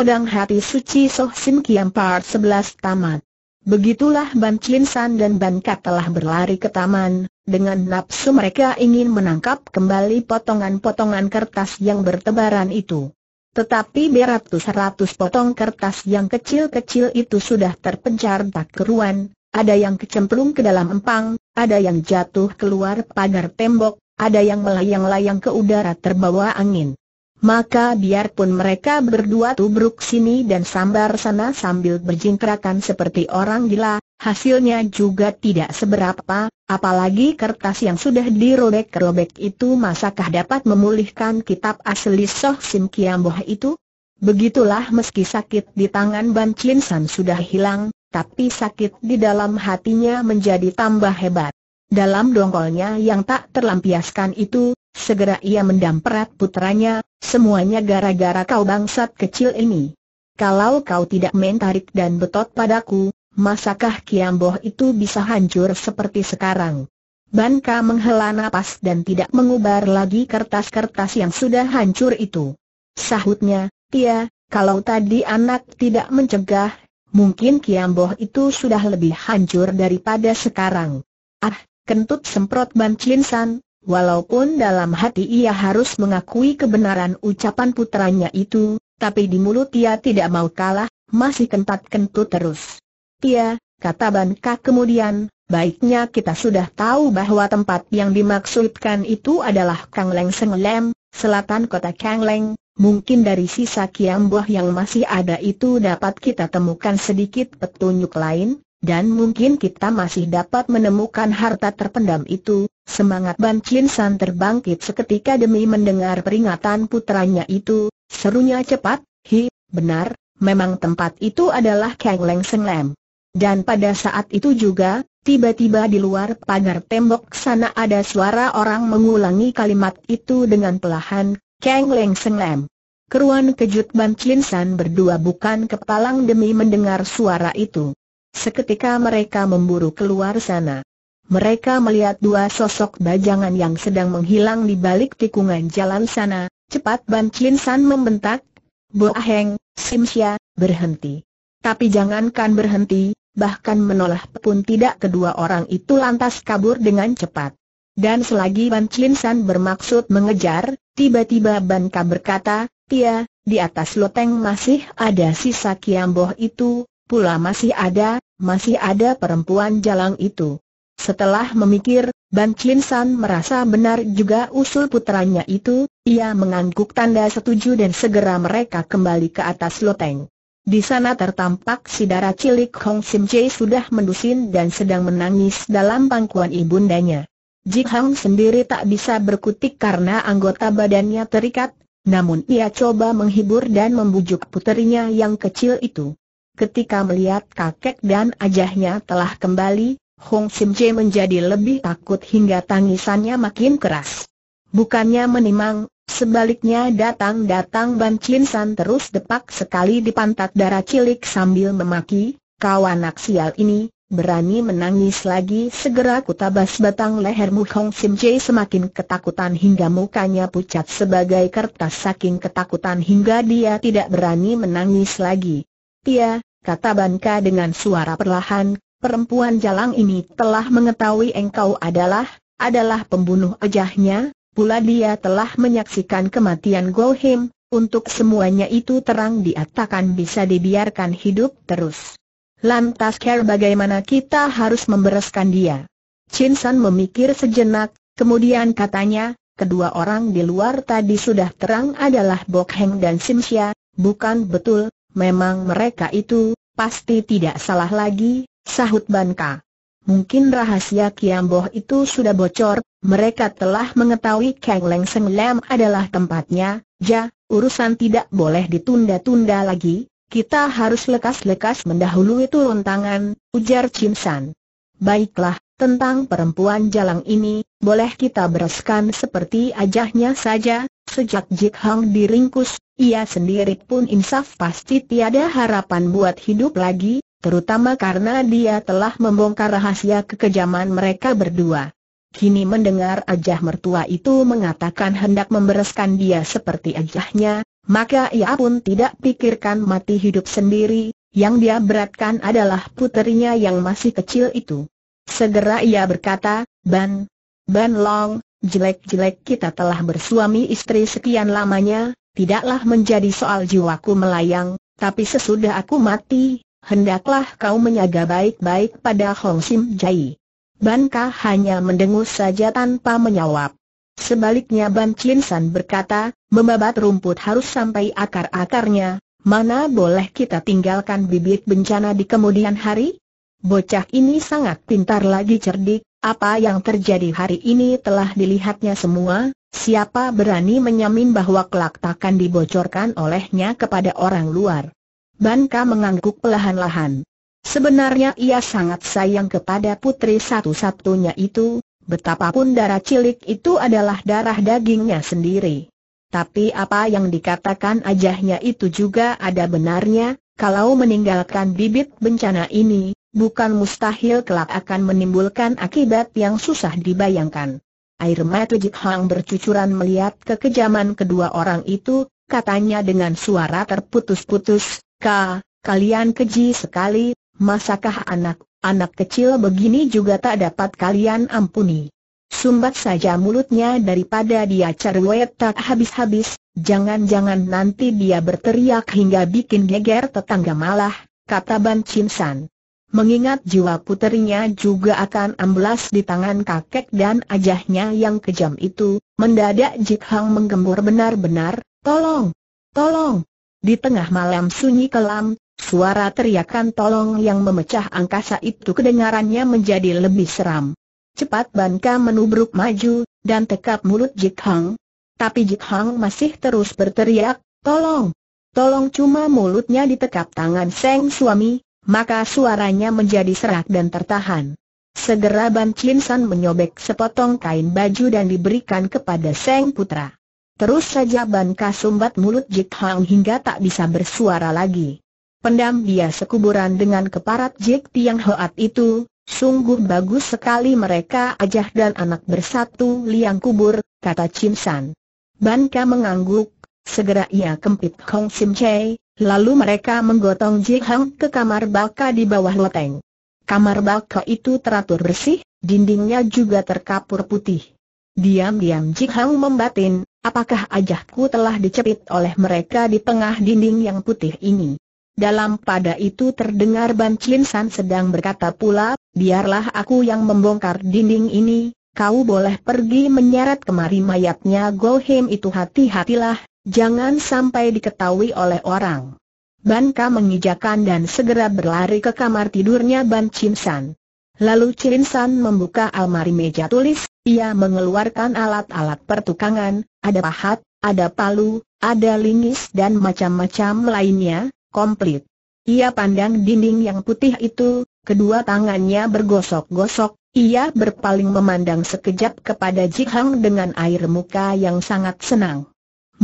Pedang Hati Suci Soh Sim Kiam Part 11 Tamat Begitulah Ban Chin San dan Ban Kat telah berlari ke taman, dengan nafsu mereka ingin menangkap kembali potongan-potongan kertas yang bertebaran itu. Tetapi beratus-ratus potong kertas yang kecil-kecil itu sudah terpencar tak keruan, ada yang kecemplung ke dalam empang, ada yang jatuh keluar pagar tembok, ada yang melayang-layang ke udara terbawa angin maka biarpun mereka berdua tubruk sini dan sambar sana sambil berjingkrakan seperti orang gila, hasilnya juga tidak seberapa, apalagi kertas yang sudah dirobek-robek itu masakah dapat memulihkan kitab asli Soh Sim Kiamboh itu? Begitulah meski sakit di tangan Ban Chin San sudah hilang, tapi sakit di dalam hatinya menjadi tambah hebat. Dalam dongkolnya yang tak terlampiaskan itu, segera ia mendamperat putranya, Semuanya gara-gara kau bangsat kecil ini. Kalau kau tidak main tarik dan betot padaku, masakah Kiamboh itu bisa hancur seperti sekarang? Banka menghela napas dan tidak mengubar lagi kertas-kertas yang sudah hancur itu. Sahutnya, Tia, kalau tadi anak tidak mencegah, mungkin Kiamboh itu sudah lebih hancur daripada sekarang. Ah, kentut semprot Ban San, Walaupun dalam hati ia harus mengakui kebenaran ucapan putranya itu, tapi di mulut ia tidak mau kalah, masih kentat-kentut terus. Tia, kata Banka kemudian, baiknya kita sudah tahu bahwa tempat yang dimaksudkan itu adalah Kang Seng Lem, selatan kota Kang Leng. mungkin dari sisa kiambuah yang masih ada itu dapat kita temukan sedikit petunjuk lain, dan mungkin kita masih dapat menemukan harta terpendam itu, Semangat Ban Chin San terbangkit seketika demi mendengar peringatan putranya itu, serunya cepat, hi, benar, memang tempat itu adalah Kang Leng Seng Lem. Dan pada saat itu juga, tiba-tiba di luar pagar tembok sana ada suara orang mengulangi kalimat itu dengan pelahan, Kang Leng Seng Lem. Keruan kejut Ban Chin San berdua bukan kepalang demi mendengar suara itu. Seketika mereka memburu keluar sana mereka melihat dua sosok bajangan yang sedang menghilang di balik tikungan jalan sana. Cepat Ban Chin San membentak, Bo Aheng, Sim Xia, berhenti. Tapi jangankan berhenti, bahkan menolak pun tidak kedua orang itu lantas kabur dengan cepat. Dan selagi Ban Chin San bermaksud mengejar, tiba-tiba Ban Ka berkata, Tia, di atas loteng masih ada sisa Kiamboh itu, pula masih ada, masih ada perempuan jalang itu. Setelah memikir, Ban Chin San merasa benar juga usul putranya itu, ia mengangguk tanda setuju dan segera mereka kembali ke atas loteng. Di sana tertampak si darah cilik Hong Sim Jae sudah mendusin dan sedang menangis dalam pangkuan ibundanya. Ji Hang sendiri tak bisa berkutik karena anggota badannya terikat, namun ia coba menghibur dan membujuk puterinya yang kecil itu. Ketika melihat kakek dan ajahnya telah kembali, Hong Sim Jae menjadi lebih takut hingga tangisannya makin keras. Bukannya menimang, sebaliknya datang-datang Ban Chin San terus depak sekali di pantat darah cilik sambil memaki, kau anak sial ini, berani menangis lagi segera kutabas batang lehermu Hong Sim Jae semakin ketakutan hingga mukanya pucat sebagai kertas saking ketakutan hingga dia tidak berani menangis lagi. Tia, kata Banka dengan suara perlahan, perempuan jalang ini telah mengetahui engkau adalah, adalah pembunuh ajahnya, pula dia telah menyaksikan kematian Gohim, untuk semuanya itu terang diatakan bisa dibiarkan hidup terus. Lantas care bagaimana kita harus membereskan dia? Chin San memikir sejenak, kemudian katanya, kedua orang di luar tadi sudah terang adalah Bok Heng dan Sim Xia, bukan betul, memang mereka itu, pasti tidak salah lagi, sahut Banka. Mungkin rahasia Kiamboh itu sudah bocor, mereka telah mengetahui Kang Leng Seng Lam adalah tempatnya, ja, urusan tidak boleh ditunda-tunda lagi, kita harus lekas-lekas mendahului turun tangan, ujar Chin San. Baiklah, tentang perempuan jalang ini, boleh kita bereskan seperti ajahnya saja, sejak Jik Hang diringkus, ia sendiri pun insaf pasti tiada harapan buat hidup lagi, terutama karena dia telah membongkar rahasia kekejaman mereka berdua. Kini mendengar ajah mertua itu mengatakan hendak membereskan dia seperti ajahnya, maka ia pun tidak pikirkan mati hidup sendiri, yang dia beratkan adalah puterinya yang masih kecil itu. Segera ia berkata, Ban, Ban Long, jelek-jelek kita telah bersuami istri sekian lamanya, tidaklah menjadi soal jiwaku melayang, tapi sesudah aku mati, hendaklah kau menyaga baik-baik pada Hong Sim Jai. Ban hanya mendengus saja tanpa menjawab. Sebaliknya Ban Chin San berkata, membabat rumput harus sampai akar-akarnya, mana boleh kita tinggalkan bibit bencana di kemudian hari? Bocah ini sangat pintar lagi cerdik, apa yang terjadi hari ini telah dilihatnya semua, siapa berani menyamin bahwa kelak takkan dibocorkan olehnya kepada orang luar. Banka mengangguk perlahan-lahan. Sebenarnya ia sangat sayang kepada putri satu-satunya itu, betapapun darah cilik itu adalah darah dagingnya sendiri. Tapi apa yang dikatakan ajahnya itu juga ada benarnya, kalau meninggalkan bibit bencana ini, bukan mustahil kelak akan menimbulkan akibat yang susah dibayangkan. Air mata Jik Hang bercucuran melihat kekejaman kedua orang itu, katanya dengan suara terputus-putus, Ka, kalian keji sekali, masakah anak, anak kecil begini juga tak dapat kalian ampuni. Sumbat saja mulutnya daripada dia cerwet tak habis-habis, jangan-jangan nanti dia berteriak hingga bikin geger tetangga malah, kata Ban Chim Mengingat jiwa puterinya juga akan amblas di tangan kakek dan ajahnya yang kejam itu, mendadak Jik Hang menggembur benar-benar, tolong, tolong, di tengah malam sunyi kelam, suara teriakan tolong yang memecah angkasa itu kedengarannya menjadi lebih seram. Cepat Banka menubruk maju, dan tekap mulut Jik Hang. Tapi Jik Hang masih terus berteriak, tolong, tolong cuma mulutnya ditekap tangan Seng suami, maka suaranya menjadi serak dan tertahan. Segera Ban Chin San menyobek sepotong kain baju dan diberikan kepada Seng Putra. Terus saja Ban sumbat mulut Jik Hang hingga tak bisa bersuara lagi. Pendam dia sekuburan dengan keparat Jik Tiang Hoat itu, sungguh bagus sekali mereka ajah dan anak bersatu liang kubur, kata Chin San. Ban mengangguk, segera ia kempit Hong Sim Chei, lalu mereka menggotong Jik Hang ke kamar Baka di bawah loteng. Kamar Baka itu teratur bersih, dindingnya juga terkapur putih. Diam-diam Jihang membatin, apakah ajahku telah dicepit oleh mereka di tengah dinding yang putih ini? Dalam pada itu terdengar Ban Chin San sedang berkata pula, biarlah aku yang membongkar dinding ini, kau boleh pergi menyeret kemari mayatnya Gohim itu hati-hatilah, jangan sampai diketahui oleh orang. Ban Ka mengijakan dan segera berlari ke kamar tidurnya Ban Chin San. Lalu Chin San membuka almari meja tulis, ia mengeluarkan alat-alat pertukangan, ada pahat, ada palu, ada lingis dan macam-macam lainnya, komplit. Ia pandang dinding yang putih itu, kedua tangannya bergosok-gosok, ia berpaling memandang sekejap kepada Jihang dengan air muka yang sangat senang.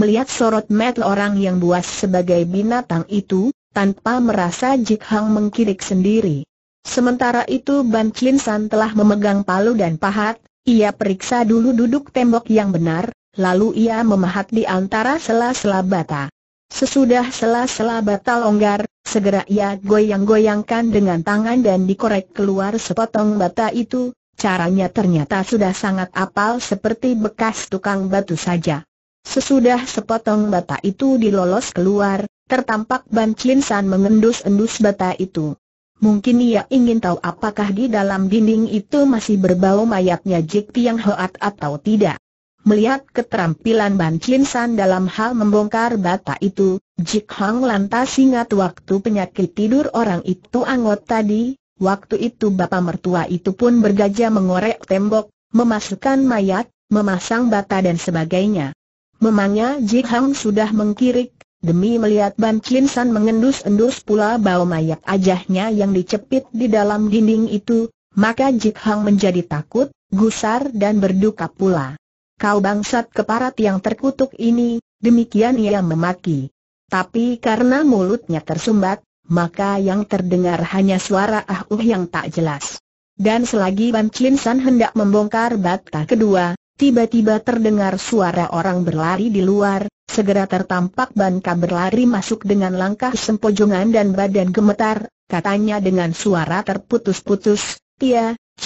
Melihat sorot mata orang yang buas sebagai binatang itu, tanpa merasa Jihang Hang mengkirik sendiri. Sementara itu Ban Chin San telah memegang palu dan pahat, ia periksa dulu duduk tembok yang benar, lalu ia memahat di antara sela-sela bata. Sesudah sela-sela bata longgar, segera ia goyang-goyangkan dengan tangan dan dikorek keluar sepotong bata itu, caranya ternyata sudah sangat apal seperti bekas tukang batu saja. Sesudah sepotong bata itu dilolos keluar, tertampak Ban Chin San mengendus-endus bata itu. Mungkin ia ingin tahu apakah di dalam dinding itu masih berbau mayatnya Jik Tiang Hoat atau tidak. Melihat keterampilan Ban Chin San dalam hal membongkar bata itu, Jik Hang lantas ingat waktu penyakit tidur orang itu angot tadi, waktu itu bapak mertua itu pun bergajah mengorek tembok, memasukkan mayat, memasang bata dan sebagainya. Memangnya Jik Hang sudah mengkirik, demi melihat Ban Chin San mengendus-endus pula bau mayat ajahnya yang dicepit di dalam dinding itu, maka Jik Hang menjadi takut, gusar dan berduka pula. Kau bangsat keparat yang terkutuk ini, demikian ia memaki. Tapi karena mulutnya tersumbat, maka yang terdengar hanya suara ah uh yang tak jelas. Dan selagi Ban Chin San hendak membongkar bata kedua, Tiba-tiba terdengar suara orang berlari di luar, segera tertampak Banka berlari masuk dengan langkah sempojongan dan badan gemetar, katanya dengan suara terputus-putus, Tia, C,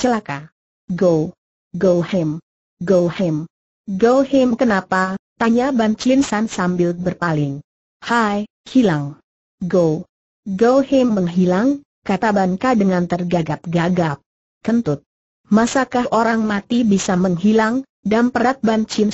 celaka. Go, go him, go him, go him kenapa? Tanya Ban Chin San sambil berpaling. Hai, hilang. Go, go him menghilang, kata Banka dengan tergagap-gagap. Kentut. Masakah orang mati bisa menghilang, damperat Ban Chin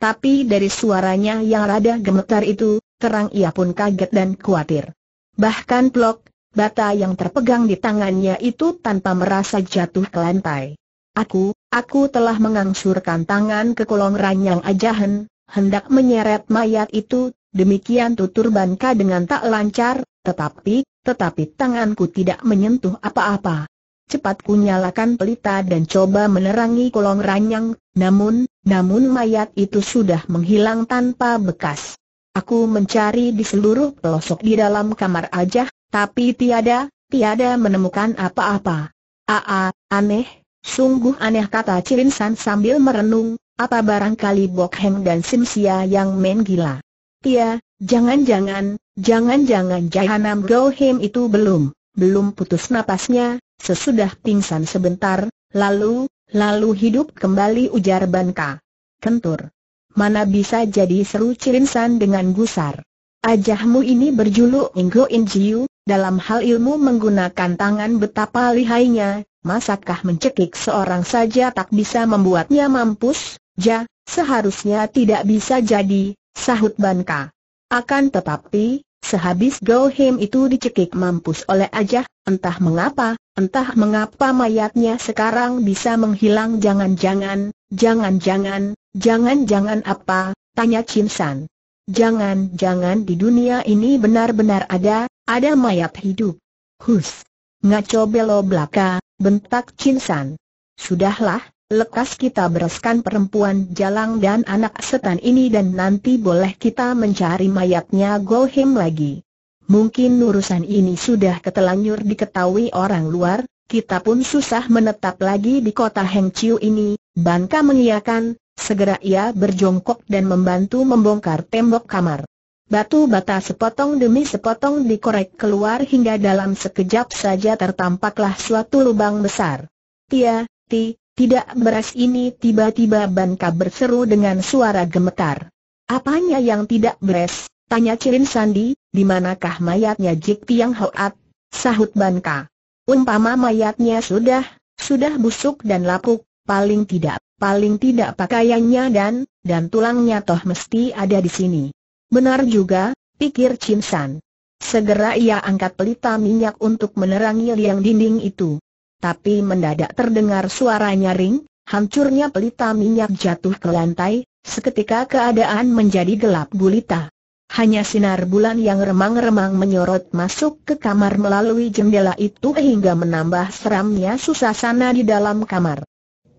Tapi dari suaranya yang rada gemetar itu, terang ia pun kaget dan khawatir. Bahkan blok bata yang terpegang di tangannya itu tanpa merasa jatuh ke lantai. Aku, aku telah mengangsurkan tangan ke kolong ranyang ajahan, hendak menyeret mayat itu, demikian tutur Banka dengan tak lancar, tetapi, tetapi tanganku tidak menyentuh apa-apa cepat ku nyalakan pelita dan coba menerangi kolong ranjang. namun, namun mayat itu sudah menghilang tanpa bekas. Aku mencari di seluruh pelosok di dalam kamar aja, tapi tiada, tiada menemukan apa-apa. Aa, aneh, sungguh aneh kata Cilin sambil merenung, apa barangkali Bok dan Simsia yang main gila. Tia, jangan-jangan, jangan-jangan Jahanam Gohim itu belum, belum putus napasnya, Sesudah pingsan sebentar, lalu, lalu hidup kembali ujar Banka. Kentur. Mana bisa jadi seru Cirinsan dengan gusar. Ajahmu ini berjuluk Inggo Injiu, dalam hal ilmu menggunakan tangan betapa lihainya, masakkah mencekik seorang saja tak bisa membuatnya mampus, ja, seharusnya tidak bisa jadi, sahut Banka. Akan tetapi, Sehabis Gohim itu dicekik mampus oleh Ajah, entah mengapa, entah mengapa mayatnya sekarang bisa menghilang jangan-jangan, jangan-jangan, jangan-jangan apa, tanya Chin San. Jangan-jangan di dunia ini benar-benar ada, ada mayat hidup. Hus! Ngaco belo belaka, bentak Chin San. Sudahlah, lekas kita bereskan perempuan jalang dan anak setan ini dan nanti boleh kita mencari mayatnya Gohim lagi. Mungkin urusan ini sudah ketelanjur diketahui orang luar, kita pun susah menetap lagi di kota Heng ini, Banka mengiyakan, segera ia berjongkok dan membantu membongkar tembok kamar. Batu bata sepotong demi sepotong dikorek keluar hingga dalam sekejap saja tertampaklah suatu lubang besar. Tia, ti, tidak beras ini tiba-tiba Banka berseru dengan suara gemetar. Apanya yang tidak beres? Tanya Cirin Sandi, di manakah mayatnya Jik Tiang Hoat? Sahut Banka. Umpama mayatnya sudah, sudah busuk dan lapuk, paling tidak, paling tidak pakaiannya dan, dan tulangnya toh mesti ada di sini. Benar juga, pikir Chin San. Segera ia angkat pelita minyak untuk menerangi liang dinding itu tapi mendadak terdengar suara nyaring, hancurnya pelita minyak jatuh ke lantai, seketika keadaan menjadi gelap gulita. Hanya sinar bulan yang remang-remang menyorot masuk ke kamar melalui jendela itu hingga menambah seramnya susasana di dalam kamar.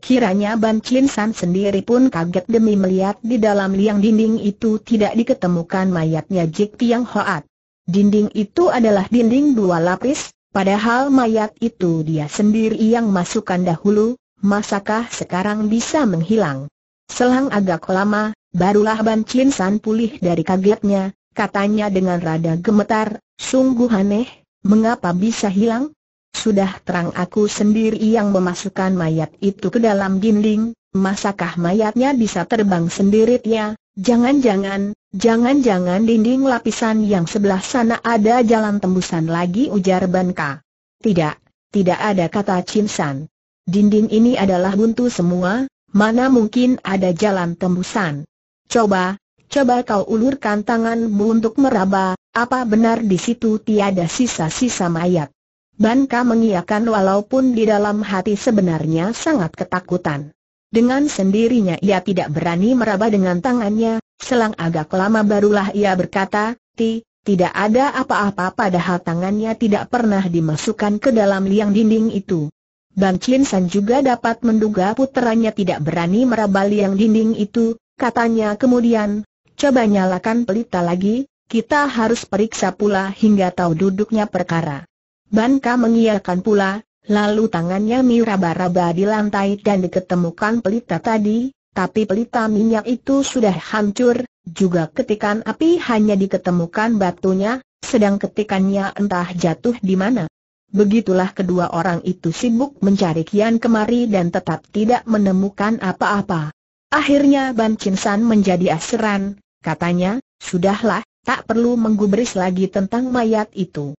Kiranya Ban Chin San sendiri pun kaget demi melihat di dalam liang dinding itu tidak diketemukan mayatnya Jik Tiang Hoat. Dinding itu adalah dinding dua lapis, Padahal mayat itu dia sendiri yang masukkan dahulu, masakah sekarang bisa menghilang? Selang agak lama, barulah Ban Chin San pulih dari kagetnya, katanya dengan rada gemetar, sungguh aneh, mengapa bisa hilang? Sudah terang aku sendiri yang memasukkan mayat itu ke dalam dinding, masakah mayatnya bisa terbang sendiri ya? Jangan-jangan, jangan-jangan dinding lapisan yang sebelah sana ada jalan tembusan lagi ujar Ban Tidak, tidak ada kata Chin Dinding ini adalah buntu semua, mana mungkin ada jalan tembusan. Coba, coba kau ulurkan tanganmu untuk meraba, apa benar di situ tiada sisa-sisa mayat? Ban Ka mengiyakan walaupun di dalam hati sebenarnya sangat ketakutan. Dengan sendirinya ia tidak berani meraba dengan tangannya, selang agak lama barulah ia berkata, Ti, tidak ada apa-apa padahal tangannya tidak pernah dimasukkan ke dalam liang dinding itu. Ban Chin San juga dapat menduga puteranya tidak berani meraba liang dinding itu, katanya kemudian, coba nyalakan pelita lagi, kita harus periksa pula hingga tahu duduknya perkara. Ban Ka mengiyakan pula, Lalu tangannya miraba-raba di lantai dan diketemukan pelita tadi, tapi pelita minyak itu sudah hancur, juga ketikan api hanya diketemukan batunya, sedang ketikannya entah jatuh di mana. Begitulah kedua orang itu sibuk mencari kian kemari dan tetap tidak menemukan apa-apa. Akhirnya Ban San menjadi aseran, katanya, sudahlah, tak perlu menggubris lagi tentang mayat itu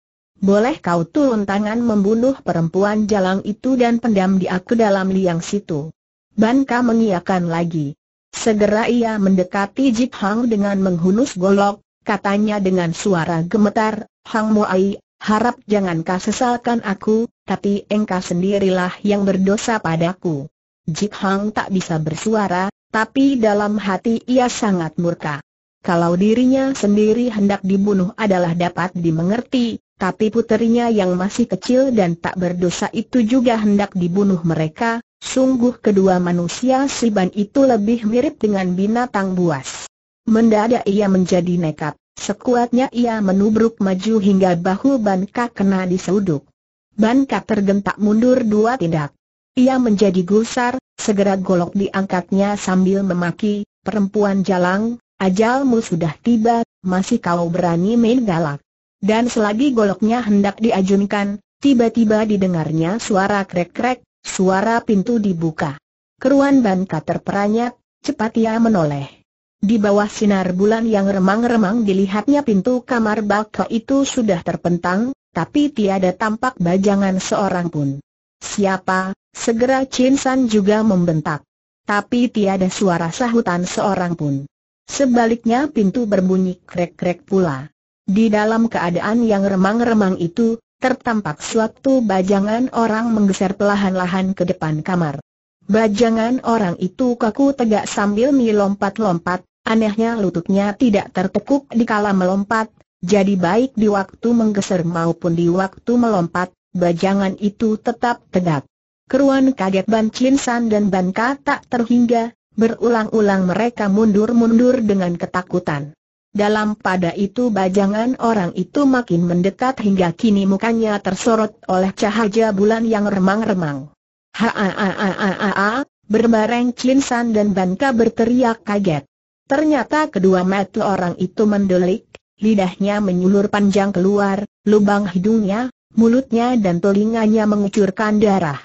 boleh kau turun tangan membunuh perempuan jalang itu dan pendam dia ke dalam liang situ. Banka mengiakan lagi. Segera ia mendekati Jip Hang dengan menghunus golok, katanya dengan suara gemetar, Hang Ai, harap jangan kau sesalkan aku, tapi engkau sendirilah yang berdosa padaku. Jip Hang tak bisa bersuara, tapi dalam hati ia sangat murka. Kalau dirinya sendiri hendak dibunuh adalah dapat dimengerti, tapi puterinya yang masih kecil dan tak berdosa itu juga hendak dibunuh mereka, sungguh kedua manusia Siban itu lebih mirip dengan binatang buas. Mendadak ia menjadi nekat, sekuatnya ia menubruk maju hingga bahu Banka kena disuduk. Banka tergentak mundur dua tindak. Ia menjadi gusar, segera golok diangkatnya sambil memaki, perempuan jalang, ajalmu sudah tiba, masih kau berani main galak. Dan selagi goloknya hendak diajunkan, tiba-tiba didengarnya suara krek-krek, suara pintu dibuka. Keruan Banka terperanjat, cepat ia menoleh. Di bawah sinar bulan yang remang-remang dilihatnya pintu kamar bakau itu sudah terpentang, tapi tiada tampak bajangan seorang pun. Siapa? Segera Chin San juga membentak. Tapi tiada suara sahutan seorang pun. Sebaliknya pintu berbunyi krek-krek pula. Di dalam keadaan yang remang-remang itu, tertampak suatu bajangan orang menggeser pelahan lahan ke depan kamar. Bajangan orang itu kaku tegak sambil melompat-lompat, anehnya lututnya tidak tertekuk di kala melompat, jadi baik di waktu menggeser maupun di waktu melompat, bajangan itu tetap tegak. Keruan kaget Ban Chin San dan Ban Ka tak terhingga, berulang-ulang mereka mundur-mundur dengan ketakutan. Dalam pada itu bajangan orang itu makin mendekat hingga kini mukanya tersorot oleh cahaya bulan yang remang-remang. Ha ha berbareng Chin dan Banka berteriak kaget. Ternyata kedua mata orang itu mendelik, lidahnya menyulur panjang keluar, lubang hidungnya, mulutnya dan telinganya mengucurkan darah.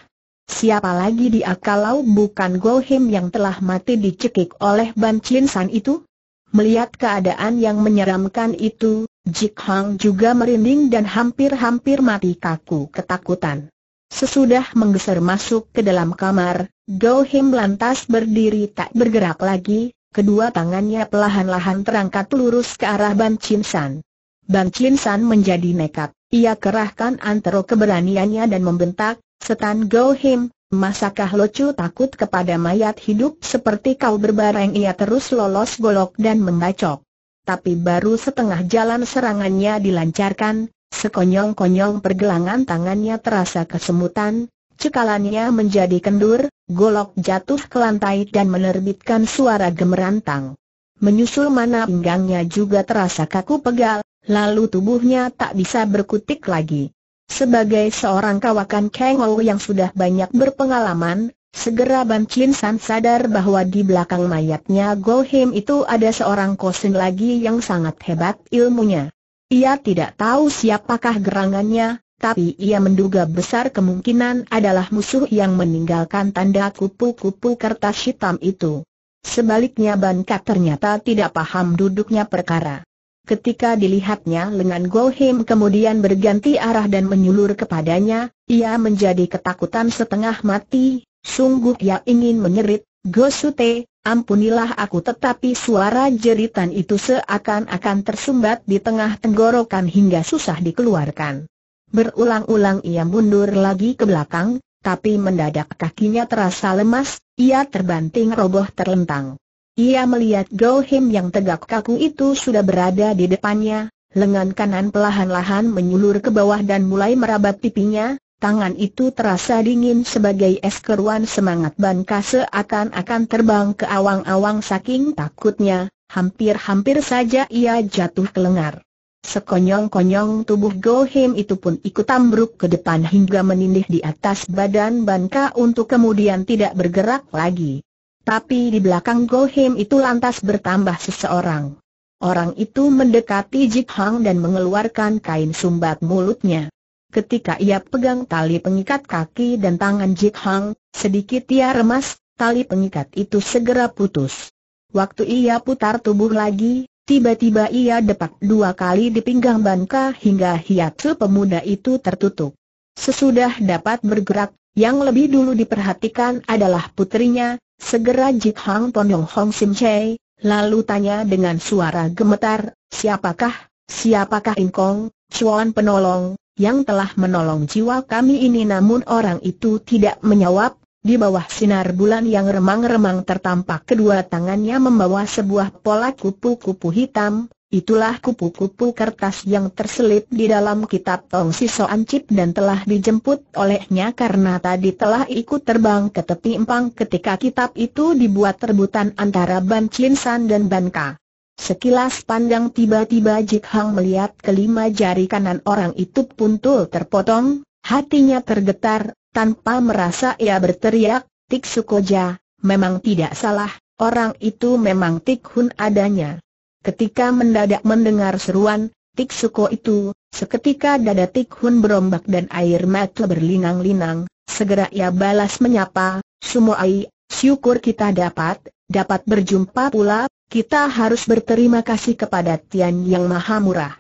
Siapa lagi di akalau bukan Gohim yang telah mati dicekik oleh Ban Chin itu? Melihat keadaan yang menyeramkan itu, Jik Hang juga merinding dan hampir-hampir mati kaku ketakutan. Sesudah menggeser masuk ke dalam kamar, Go Him lantas berdiri tak bergerak lagi, kedua tangannya pelahan lahan terangkat lurus ke arah Ban Chin San. Ban Chin San menjadi nekat, ia kerahkan antero keberaniannya dan membentak, Setan Go Him, Masakah Locu takut kepada mayat hidup seperti kau berbareng ia terus lolos golok dan membacok. Tapi baru setengah jalan serangannya dilancarkan, sekonyong-konyong pergelangan tangannya terasa kesemutan, cekalannya menjadi kendur, golok jatuh ke lantai dan menerbitkan suara gemerantang. Menyusul mana pinggangnya juga terasa kaku pegal, lalu tubuhnya tak bisa berkutik lagi. Sebagai seorang kawakan Kengol yang sudah banyak berpengalaman, segera Ban Chin San sadar bahwa di belakang mayatnya Go Him itu ada seorang kosin lagi yang sangat hebat ilmunya. Ia tidak tahu siapakah gerangannya, tapi ia menduga besar kemungkinan adalah musuh yang meninggalkan tanda kupu-kupu kertas hitam itu. Sebaliknya Ban Kat ternyata tidak paham duduknya perkara. Ketika dilihatnya lengan Gohim kemudian berganti arah dan menyulur kepadanya, ia menjadi ketakutan setengah mati, sungguh ia ingin menyerit, Gosute, ampunilah aku tetapi suara jeritan itu seakan-akan tersumbat di tengah tenggorokan hingga susah dikeluarkan. Berulang-ulang ia mundur lagi ke belakang, tapi mendadak kakinya terasa lemas, ia terbanting roboh terlentang. Ia melihat Go Him yang tegak kaku itu sudah berada di depannya, lengan kanan pelahan lahan menyulur ke bawah dan mulai merabat pipinya, tangan itu terasa dingin sebagai es keruan semangat Banka seakan-akan terbang ke awang-awang saking takutnya, hampir-hampir saja ia jatuh ke lengar. Sekonyong-konyong tubuh Gohim itu pun ikut ambruk ke depan hingga menindih di atas badan Banka untuk kemudian tidak bergerak lagi. Tapi di belakang Gohim itu lantas bertambah seseorang. Orang itu mendekati Jik Hang dan mengeluarkan kain sumbat mulutnya. Ketika ia pegang tali pengikat kaki dan tangan Jik Hang, sedikit ia remas, tali pengikat itu segera putus. Waktu ia putar tubuh lagi, tiba-tiba ia depak dua kali di pinggang bangka hingga hiatu pemuda itu tertutup. Sesudah dapat bergerak, yang lebih dulu diperhatikan adalah putrinya, Segera Jit Hang Tonyong Hong Sim Chei, lalu tanya dengan suara gemetar, siapakah, siapakah Kong, Chuan penolong, yang telah menolong jiwa kami ini namun orang itu tidak menjawab, di bawah sinar bulan yang remang-remang tertampak kedua tangannya membawa sebuah pola kupu-kupu hitam, Itulah kupu-kupu kertas yang terselip di dalam kitab Tong Siso Ancip dan telah dijemput olehnya karena tadi telah ikut terbang ke tepi empang ketika kitab itu dibuat rebutan antara Ban Chin San dan Ban Ka. Sekilas pandang tiba-tiba Jik Hang melihat kelima jari kanan orang itu pun puntul terpotong, hatinya tergetar, tanpa merasa ia berteriak, Tik Sukoja, memang tidak salah, orang itu memang Tik Hun adanya. Ketika mendadak mendengar seruan, Tik Suko itu, seketika dada Tik Hun berombak dan air mata berlinang-linang, segera ia balas menyapa, Sumoai, syukur kita dapat, dapat berjumpa pula, kita harus berterima kasih kepada Tian Yang Maha Murah.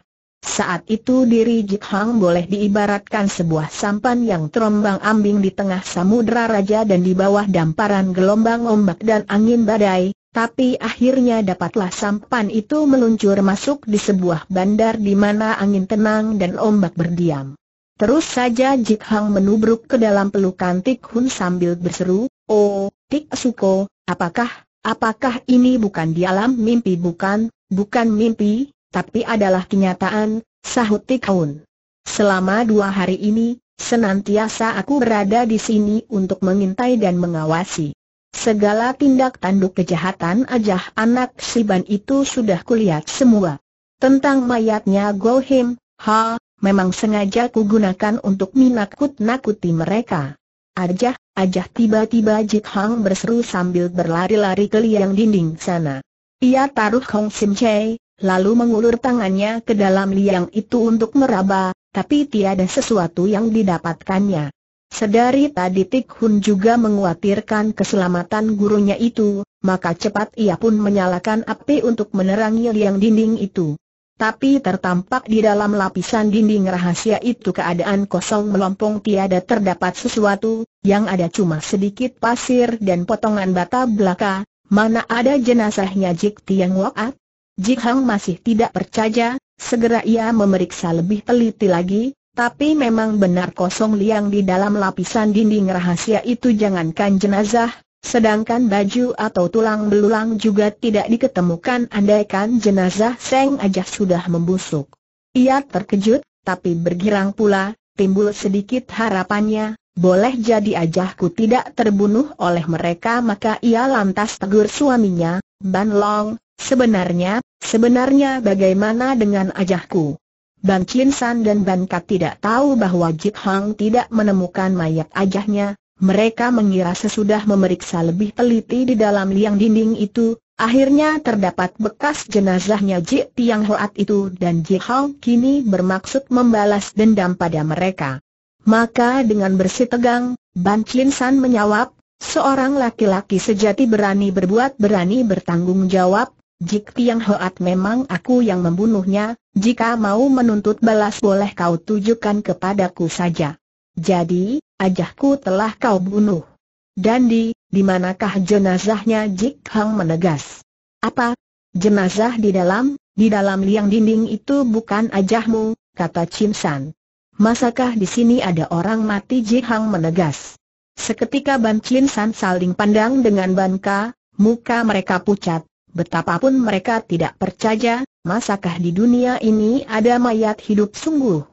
Saat itu diri Jik Hang boleh diibaratkan sebuah sampan yang terombang ambing di tengah samudera raja dan di bawah damparan gelombang ombak dan angin badai, tapi akhirnya dapatlah sampan itu meluncur masuk di sebuah bandar di mana angin tenang dan ombak berdiam. Terus saja Jit Hang menubruk ke dalam pelukan Tik Hun sambil berseru, Oh, Tik Suko, apakah, apakah ini bukan di alam mimpi bukan, bukan mimpi, tapi adalah kenyataan, sahut Tik Hun. Selama dua hari ini, senantiasa aku berada di sini untuk mengintai dan mengawasi. Segala tindak tanduk kejahatan ajah anak Siban itu sudah kulihat semua. Tentang mayatnya Gohim, ha, memang sengaja kugunakan untuk menakut nakuti mereka. Ajah, ajah tiba-tiba Jit Hang berseru sambil berlari-lari ke liang dinding sana. Ia taruh Hong Sim Chei, lalu mengulur tangannya ke dalam liang itu untuk meraba, tapi tiada sesuatu yang didapatkannya. Sedari tadi Tik Hun juga menguatirkan keselamatan gurunya itu, maka cepat ia pun menyalakan api untuk menerangi liang dinding itu. Tapi tertampak di dalam lapisan dinding rahasia itu keadaan kosong melompong tiada terdapat sesuatu, yang ada cuma sedikit pasir dan potongan bata belaka, mana ada jenazahnya Jik Tiang Wokat? Jik Hang masih tidak percaya, segera ia memeriksa lebih teliti lagi, tapi memang benar kosong liang di dalam lapisan dinding rahasia itu jangankan jenazah, sedangkan baju atau tulang belulang juga tidak diketemukan andaikan jenazah Seng aja sudah membusuk. Ia terkejut, tapi bergirang pula, timbul sedikit harapannya, boleh jadi ajahku tidak terbunuh oleh mereka maka ia lantas tegur suaminya, Ban Long, sebenarnya, sebenarnya bagaimana dengan ajahku? Ban Chin San dan Ban Kat tidak tahu bahwa Jip Hang tidak menemukan mayat ajahnya, mereka mengira sesudah memeriksa lebih teliti di dalam liang dinding itu, Akhirnya terdapat bekas jenazahnya Jip Tiang Hoat itu dan Jip Hang kini bermaksud membalas dendam pada mereka. Maka dengan bersih tegang, Ban Chin San menyawab, seorang laki-laki sejati berani berbuat berani bertanggung jawab, Jik Tiang Hoat memang aku yang membunuhnya, jika mau menuntut balas boleh kau tujukan kepadaku saja. Jadi, ajahku telah kau bunuh. Dan di, di manakah jenazahnya Jik Hang menegas? Apa? Jenazah di dalam, di dalam liang dinding itu bukan ajahmu, kata Chin San. Masakah di sini ada orang mati Jik Hang menegas? Seketika Ban Chin San saling pandang dengan Ban Ka, muka mereka pucat, Betapapun mereka tidak percaya, masakah di dunia ini ada mayat hidup sungguh?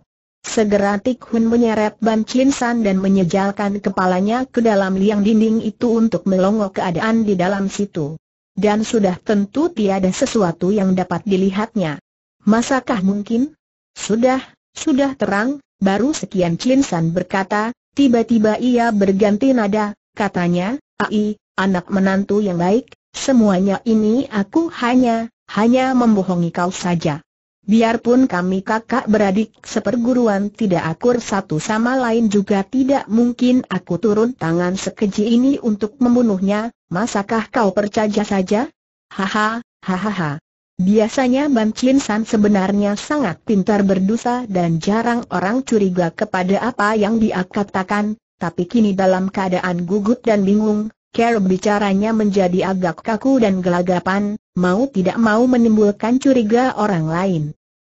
Segera Tik Hun menyeret Ban Chin San dan menyejalkan kepalanya ke dalam liang dinding itu untuk melongo keadaan di dalam situ. Dan sudah tentu tiada sesuatu yang dapat dilihatnya. Masakah mungkin? Sudah, sudah terang, baru sekian Chin San berkata, tiba-tiba ia berganti nada, katanya, Ai, anak menantu yang baik, Semuanya ini aku hanya, hanya membohongi kau saja. Biarpun kami kakak beradik seperguruan tidak akur satu sama lain juga tidak mungkin aku turun tangan sekeji ini untuk membunuhnya, masakah kau percaya saja? Haha, hahaha. Biasanya Ban Chin San sebenarnya sangat pintar berdosa dan jarang orang curiga kepada apa yang dia katakan, tapi kini dalam keadaan gugup dan bingung, Care bicaranya menjadi agak kaku dan gelagapan, mau tidak mau menimbulkan curiga orang lain.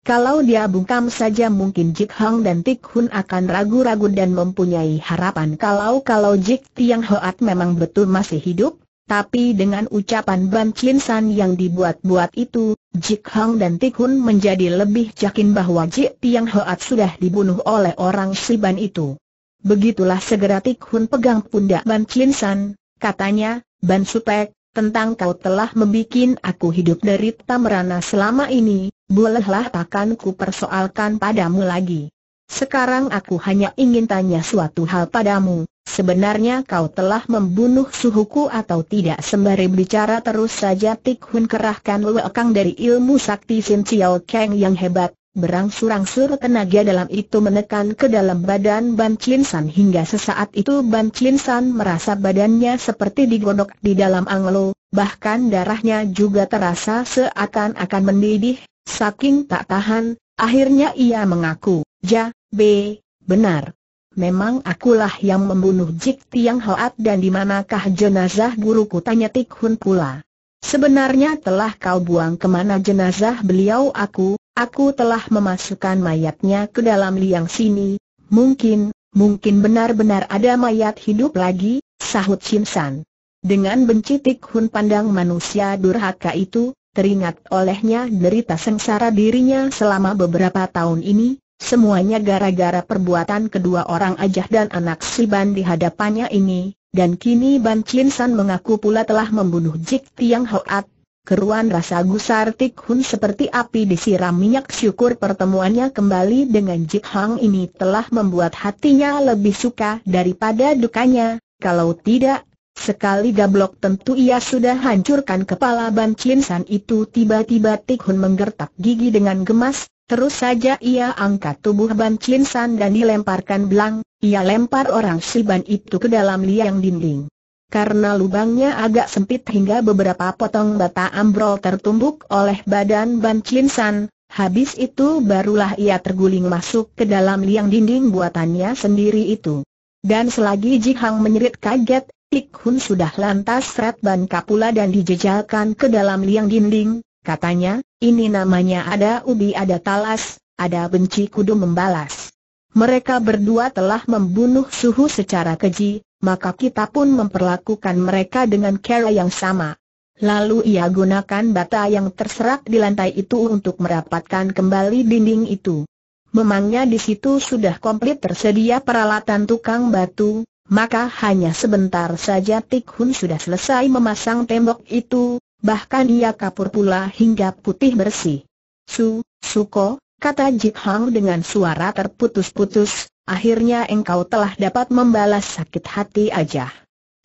Kalau dia bungkam saja mungkin Jik Hang dan Tik Hun akan ragu-ragu dan mempunyai harapan kalau-kalau Jik Tiang Hoat memang betul masih hidup, tapi dengan ucapan Ban Chin San yang dibuat-buat itu, Jik Hang dan Tik Hun menjadi lebih yakin bahwa Jik Tiang Hoat sudah dibunuh oleh orang Siban itu. Begitulah segera Tik Hun pegang pundak Ban Chin San, Katanya, Ban Supek, tentang kau telah membuat aku hidup derita merana selama ini, bolehlah takkan ku persoalkan padamu lagi. Sekarang aku hanya ingin tanya suatu hal padamu, sebenarnya kau telah membunuh suhuku atau tidak sembari bicara terus saja Tik Hun kerahkan luekang dari ilmu sakti Sin Chiao Kang yang hebat, Berangsur-angsur tenaga dalam itu menekan ke dalam badan Ban Chin San hingga sesaat itu Ban Chin San merasa badannya seperti digodok di dalam anglo, bahkan darahnya juga terasa seakan-akan mendidih, saking tak tahan, akhirnya ia mengaku, Ja, B, benar. Memang akulah yang membunuh Jik Tiang Hoat dan di manakah jenazah guruku tanya Tik Hun pula. Sebenarnya telah kau buang kemana jenazah beliau aku, aku telah memasukkan mayatnya ke dalam liang sini, mungkin, mungkin benar-benar ada mayat hidup lagi, sahut Simsan. Dengan benci Tik Hun pandang manusia durhaka itu, teringat olehnya derita sengsara dirinya selama beberapa tahun ini, semuanya gara-gara perbuatan kedua orang ajah dan anak Siban di hadapannya ini, dan kini Ban Chin San mengaku pula telah membunuh Jik Tiang Hoat. Keruan rasa gusar Tik Hun seperti api disiram minyak syukur pertemuannya kembali dengan Jik Hang ini telah membuat hatinya lebih suka daripada dukanya, kalau tidak, sekali gablok tentu ia sudah hancurkan kepala Ban Chin San itu tiba-tiba Tik Hun menggertak gigi dengan gemas, Terus saja ia angkat tubuh Ban Chin San dan dilemparkan belang, ia lempar orang Ban itu ke dalam liang dinding. Karena lubangnya agak sempit hingga beberapa potong bata ambrol tertumbuk oleh badan Ban Chin San, habis itu barulah ia terguling masuk ke dalam liang dinding buatannya sendiri itu. Dan selagi Ji Hang menyerit kaget, Ik Hun sudah lantas seret Ban Kapula dan dijejalkan ke dalam liang dinding, Katanya, ini namanya ada ubi ada talas, ada benci kudu membalas. Mereka berdua telah membunuh suhu secara keji, maka kita pun memperlakukan mereka dengan cara yang sama. Lalu ia gunakan bata yang terserak di lantai itu untuk merapatkan kembali dinding itu. Memangnya di situ sudah komplit tersedia peralatan tukang batu, maka hanya sebentar saja Tik Hun sudah selesai memasang tembok itu, bahkan ia kapur pula hingga putih bersih. Su, Suko, kata Jik Hang dengan suara terputus-putus, akhirnya engkau telah dapat membalas sakit hati aja.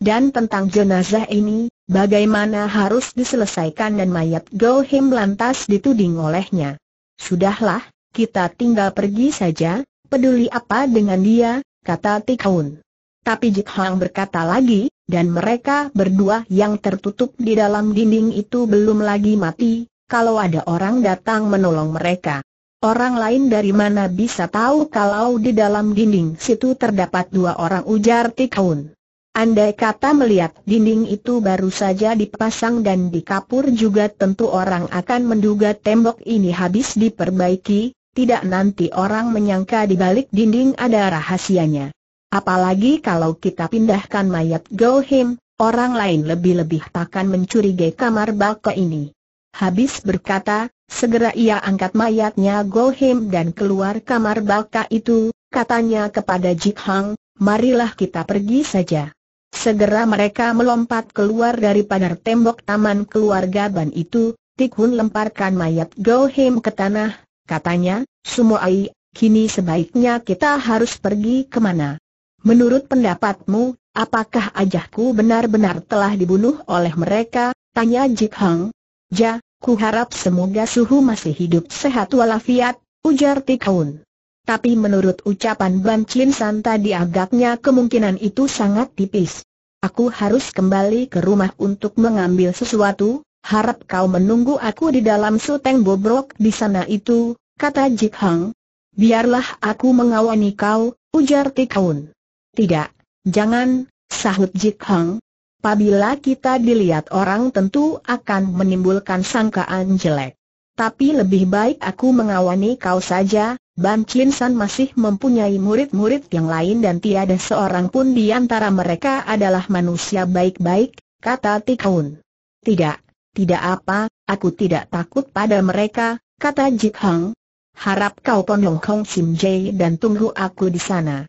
Dan tentang jenazah ini, bagaimana harus diselesaikan dan mayat Gohim lantas dituding olehnya. Sudahlah, kita tinggal pergi saja, peduli apa dengan dia, kata Tikhaun. Tapi Jik Hang berkata lagi, dan mereka berdua yang tertutup di dalam dinding itu belum lagi mati, kalau ada orang datang menolong mereka. Orang lain dari mana bisa tahu kalau di dalam dinding situ terdapat dua orang ujar Tikaun. Andai kata melihat dinding itu baru saja dipasang dan dikapur juga tentu orang akan menduga tembok ini habis diperbaiki, tidak nanti orang menyangka di balik dinding ada rahasianya. Apalagi kalau kita pindahkan mayat Gohim, orang lain lebih-lebih takkan mencurigai kamar bako ini. Habis berkata, segera ia angkat mayatnya Gohim dan keluar kamar Bako itu, katanya kepada Jik Hang, marilah kita pergi saja. Segera mereka melompat keluar dari pagar tembok taman keluarga Ban itu, Tik Hun lemparkan mayat Gohim ke tanah, katanya, Sumoai, kini sebaiknya kita harus pergi kemana? Menurut pendapatmu, apakah ajahku benar-benar telah dibunuh oleh mereka? Tanya Jik Hang. Ja, ku harap semoga suhu masih hidup sehat walafiat, ujar Tik Tikaun. Tapi menurut ucapan Ban Chin San tadi agaknya kemungkinan itu sangat tipis. Aku harus kembali ke rumah untuk mengambil sesuatu, harap kau menunggu aku di dalam suteng bobrok di sana itu, kata Jik Hang. Biarlah aku mengawani kau, ujar Tik Tikaun. Tidak, jangan, sahut Jik Hong. Apabila kita dilihat orang tentu akan menimbulkan sangkaan jelek. Tapi lebih baik aku mengawani kau saja, Ban Chin San masih mempunyai murid-murid yang lain dan tiada seorang pun di antara mereka adalah manusia baik-baik, kata Tikaun. Tidak, tidak apa, aku tidak takut pada mereka, kata Jik Hong. Harap kau Ponong Hong Sim Jae dan tunggu aku di sana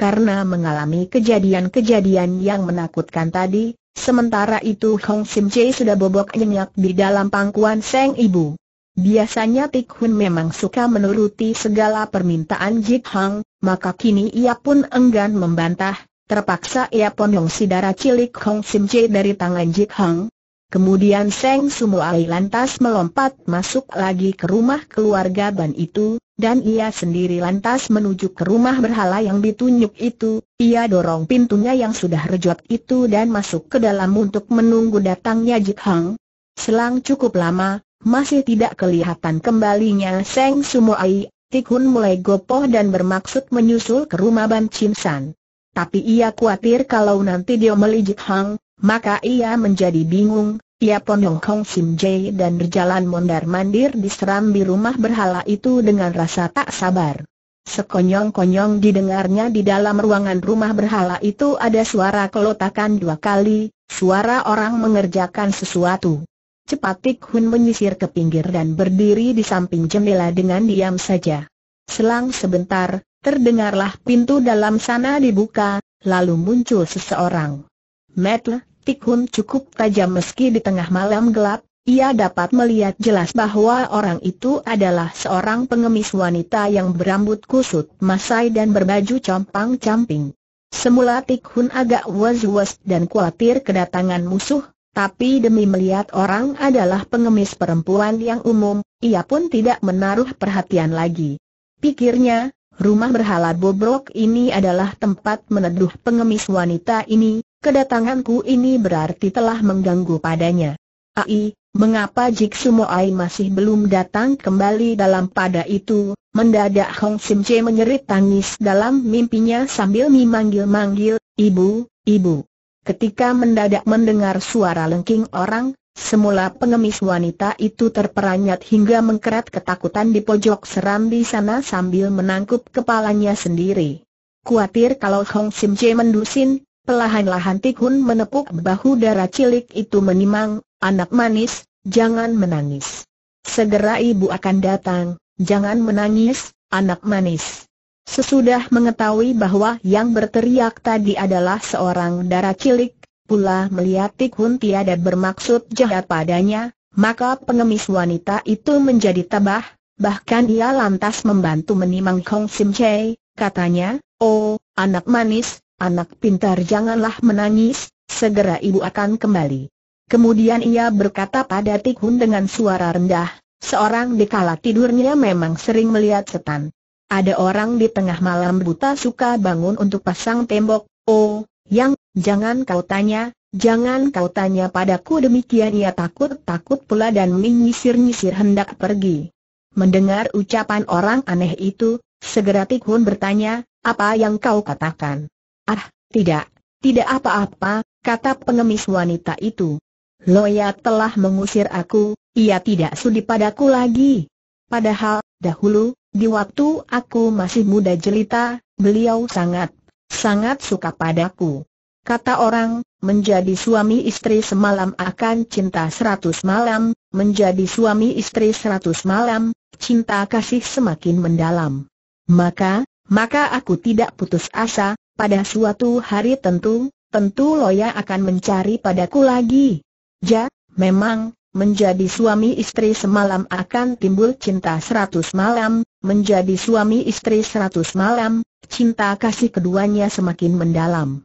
karena mengalami kejadian-kejadian yang menakutkan tadi, sementara itu Hong Sim Jae sudah bobok nyenyak di dalam pangkuan Seng Ibu. Biasanya Tik Hun memang suka menuruti segala permintaan Jik Hang, maka kini ia pun enggan membantah, terpaksa ia ponyong si darah cilik Hong Sim Jae dari tangan Jik Hang. Kemudian Seng Sumuai lantas melompat masuk lagi ke rumah keluarga Ban itu, dan ia sendiri lantas menuju ke rumah berhala yang ditunjuk itu, ia dorong pintunya yang sudah rejot itu dan masuk ke dalam untuk menunggu datangnya Jik Hang. Selang cukup lama, masih tidak kelihatan kembalinya Seng Sumoai, Tikhun mulai gopoh dan bermaksud menyusul ke rumah Ban Chinsan. Tapi ia khawatir kalau nanti dia melijik Hang, maka ia menjadi bingung, ia ponyong Kong Sim Jae dan berjalan mondar-mandir di di rumah berhala itu dengan rasa tak sabar. Sekonyong-konyong didengarnya di dalam ruangan rumah berhala itu ada suara kelotakan dua kali, suara orang mengerjakan sesuatu. Cepat Tik Hun menyisir ke pinggir dan berdiri di samping jendela dengan diam saja. Selang sebentar, terdengarlah pintu dalam sana dibuka, lalu muncul seseorang. Metle, Tikhun cukup tajam meski di tengah malam gelap, ia dapat melihat jelas bahwa orang itu adalah seorang pengemis wanita yang berambut kusut masai dan berbaju compang-camping. Semula Tikhun agak was-was dan khawatir kedatangan musuh, tapi demi melihat orang adalah pengemis perempuan yang umum, ia pun tidak menaruh perhatian lagi. Pikirnya, rumah berhala bobrok ini adalah tempat meneduh pengemis wanita ini, Kedatanganku ini berarti telah mengganggu padanya. Ai, mengapa Jiksu Moai masih belum datang kembali dalam pada itu? Mendadak Hong Sim Che menyerit tangis dalam mimpinya sambil memanggil-manggil, Ibu, Ibu. Ketika mendadak mendengar suara lengking orang, semula pengemis wanita itu terperanjat hingga mengkerat ketakutan di pojok serambi sana sambil menangkup kepalanya sendiri. Kuatir kalau Hong Sim Che mendusin, Pelahan-lahan Tikhun menepuk bahu darah cilik itu menimang, anak manis, jangan menangis. Segera ibu akan datang, jangan menangis, anak manis. Sesudah mengetahui bahwa yang berteriak tadi adalah seorang darah cilik, pula melihat Tikhun tiada bermaksud jahat padanya, maka pengemis wanita itu menjadi tabah, bahkan ia lantas membantu menimang Kong Sim Chei, katanya, oh, anak manis, Anak pintar janganlah menangis, segera ibu akan kembali. Kemudian ia berkata pada Tikhun dengan suara rendah, seorang di kala tidurnya memang sering melihat setan. Ada orang di tengah malam buta suka bangun untuk pasang tembok, oh, yang, jangan kau tanya, jangan kau tanya padaku demikian ia takut-takut pula dan menyisir-nyisir hendak pergi. Mendengar ucapan orang aneh itu, segera Tikhun bertanya, apa yang kau katakan? Ah, tidak, tidak apa-apa, kata pengemis wanita itu. Loya telah mengusir aku, ia tidak sudi padaku lagi. Padahal, dahulu, di waktu aku masih muda jelita, beliau sangat, sangat suka padaku. Kata orang, menjadi suami istri semalam akan cinta seratus malam, menjadi suami istri seratus malam, cinta kasih semakin mendalam. Maka, maka aku tidak putus asa, pada suatu hari tentu, tentu Loya akan mencari padaku lagi. Ja, memang, menjadi suami istri semalam akan timbul cinta seratus malam, menjadi suami istri seratus malam, cinta kasih keduanya semakin mendalam.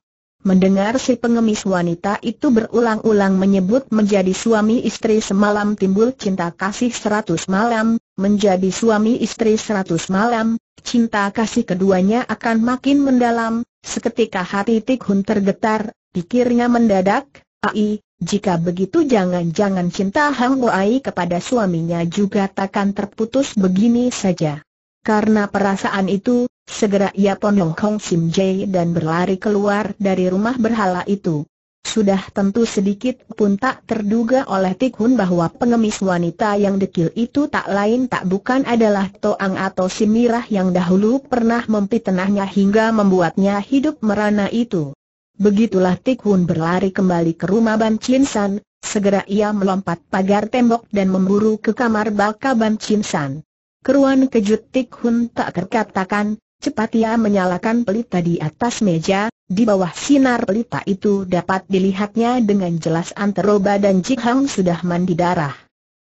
Mendengar si pengemis wanita itu berulang-ulang menyebut menjadi suami istri semalam timbul cinta kasih seratus malam, menjadi suami istri seratus malam, cinta kasih keduanya akan makin mendalam, Seketika hati Tik Hun tergetar, pikirnya mendadak, ai, jika begitu jangan-jangan cinta Hang Ai kepada suaminya juga takkan terputus begini saja. Karena perasaan itu, segera ia ponong Hong Sim Jae dan berlari keluar dari rumah berhala itu sudah tentu sedikit pun tak terduga oleh Tikhun bahwa pengemis wanita yang dekil itu tak lain tak bukan adalah Toang atau Simirah yang dahulu pernah mempitenahnya hingga membuatnya hidup merana itu. Begitulah Tikhun berlari kembali ke rumah Ban Chin San, segera ia melompat pagar tembok dan memburu ke kamar baka Ban Chin San. Keruan kejut Tikhun tak terkatakan, cepat ia menyalakan pelita di atas meja, di bawah sinar pelita itu dapat dilihatnya dengan jelas antero dan Jihang Hang sudah mandi darah.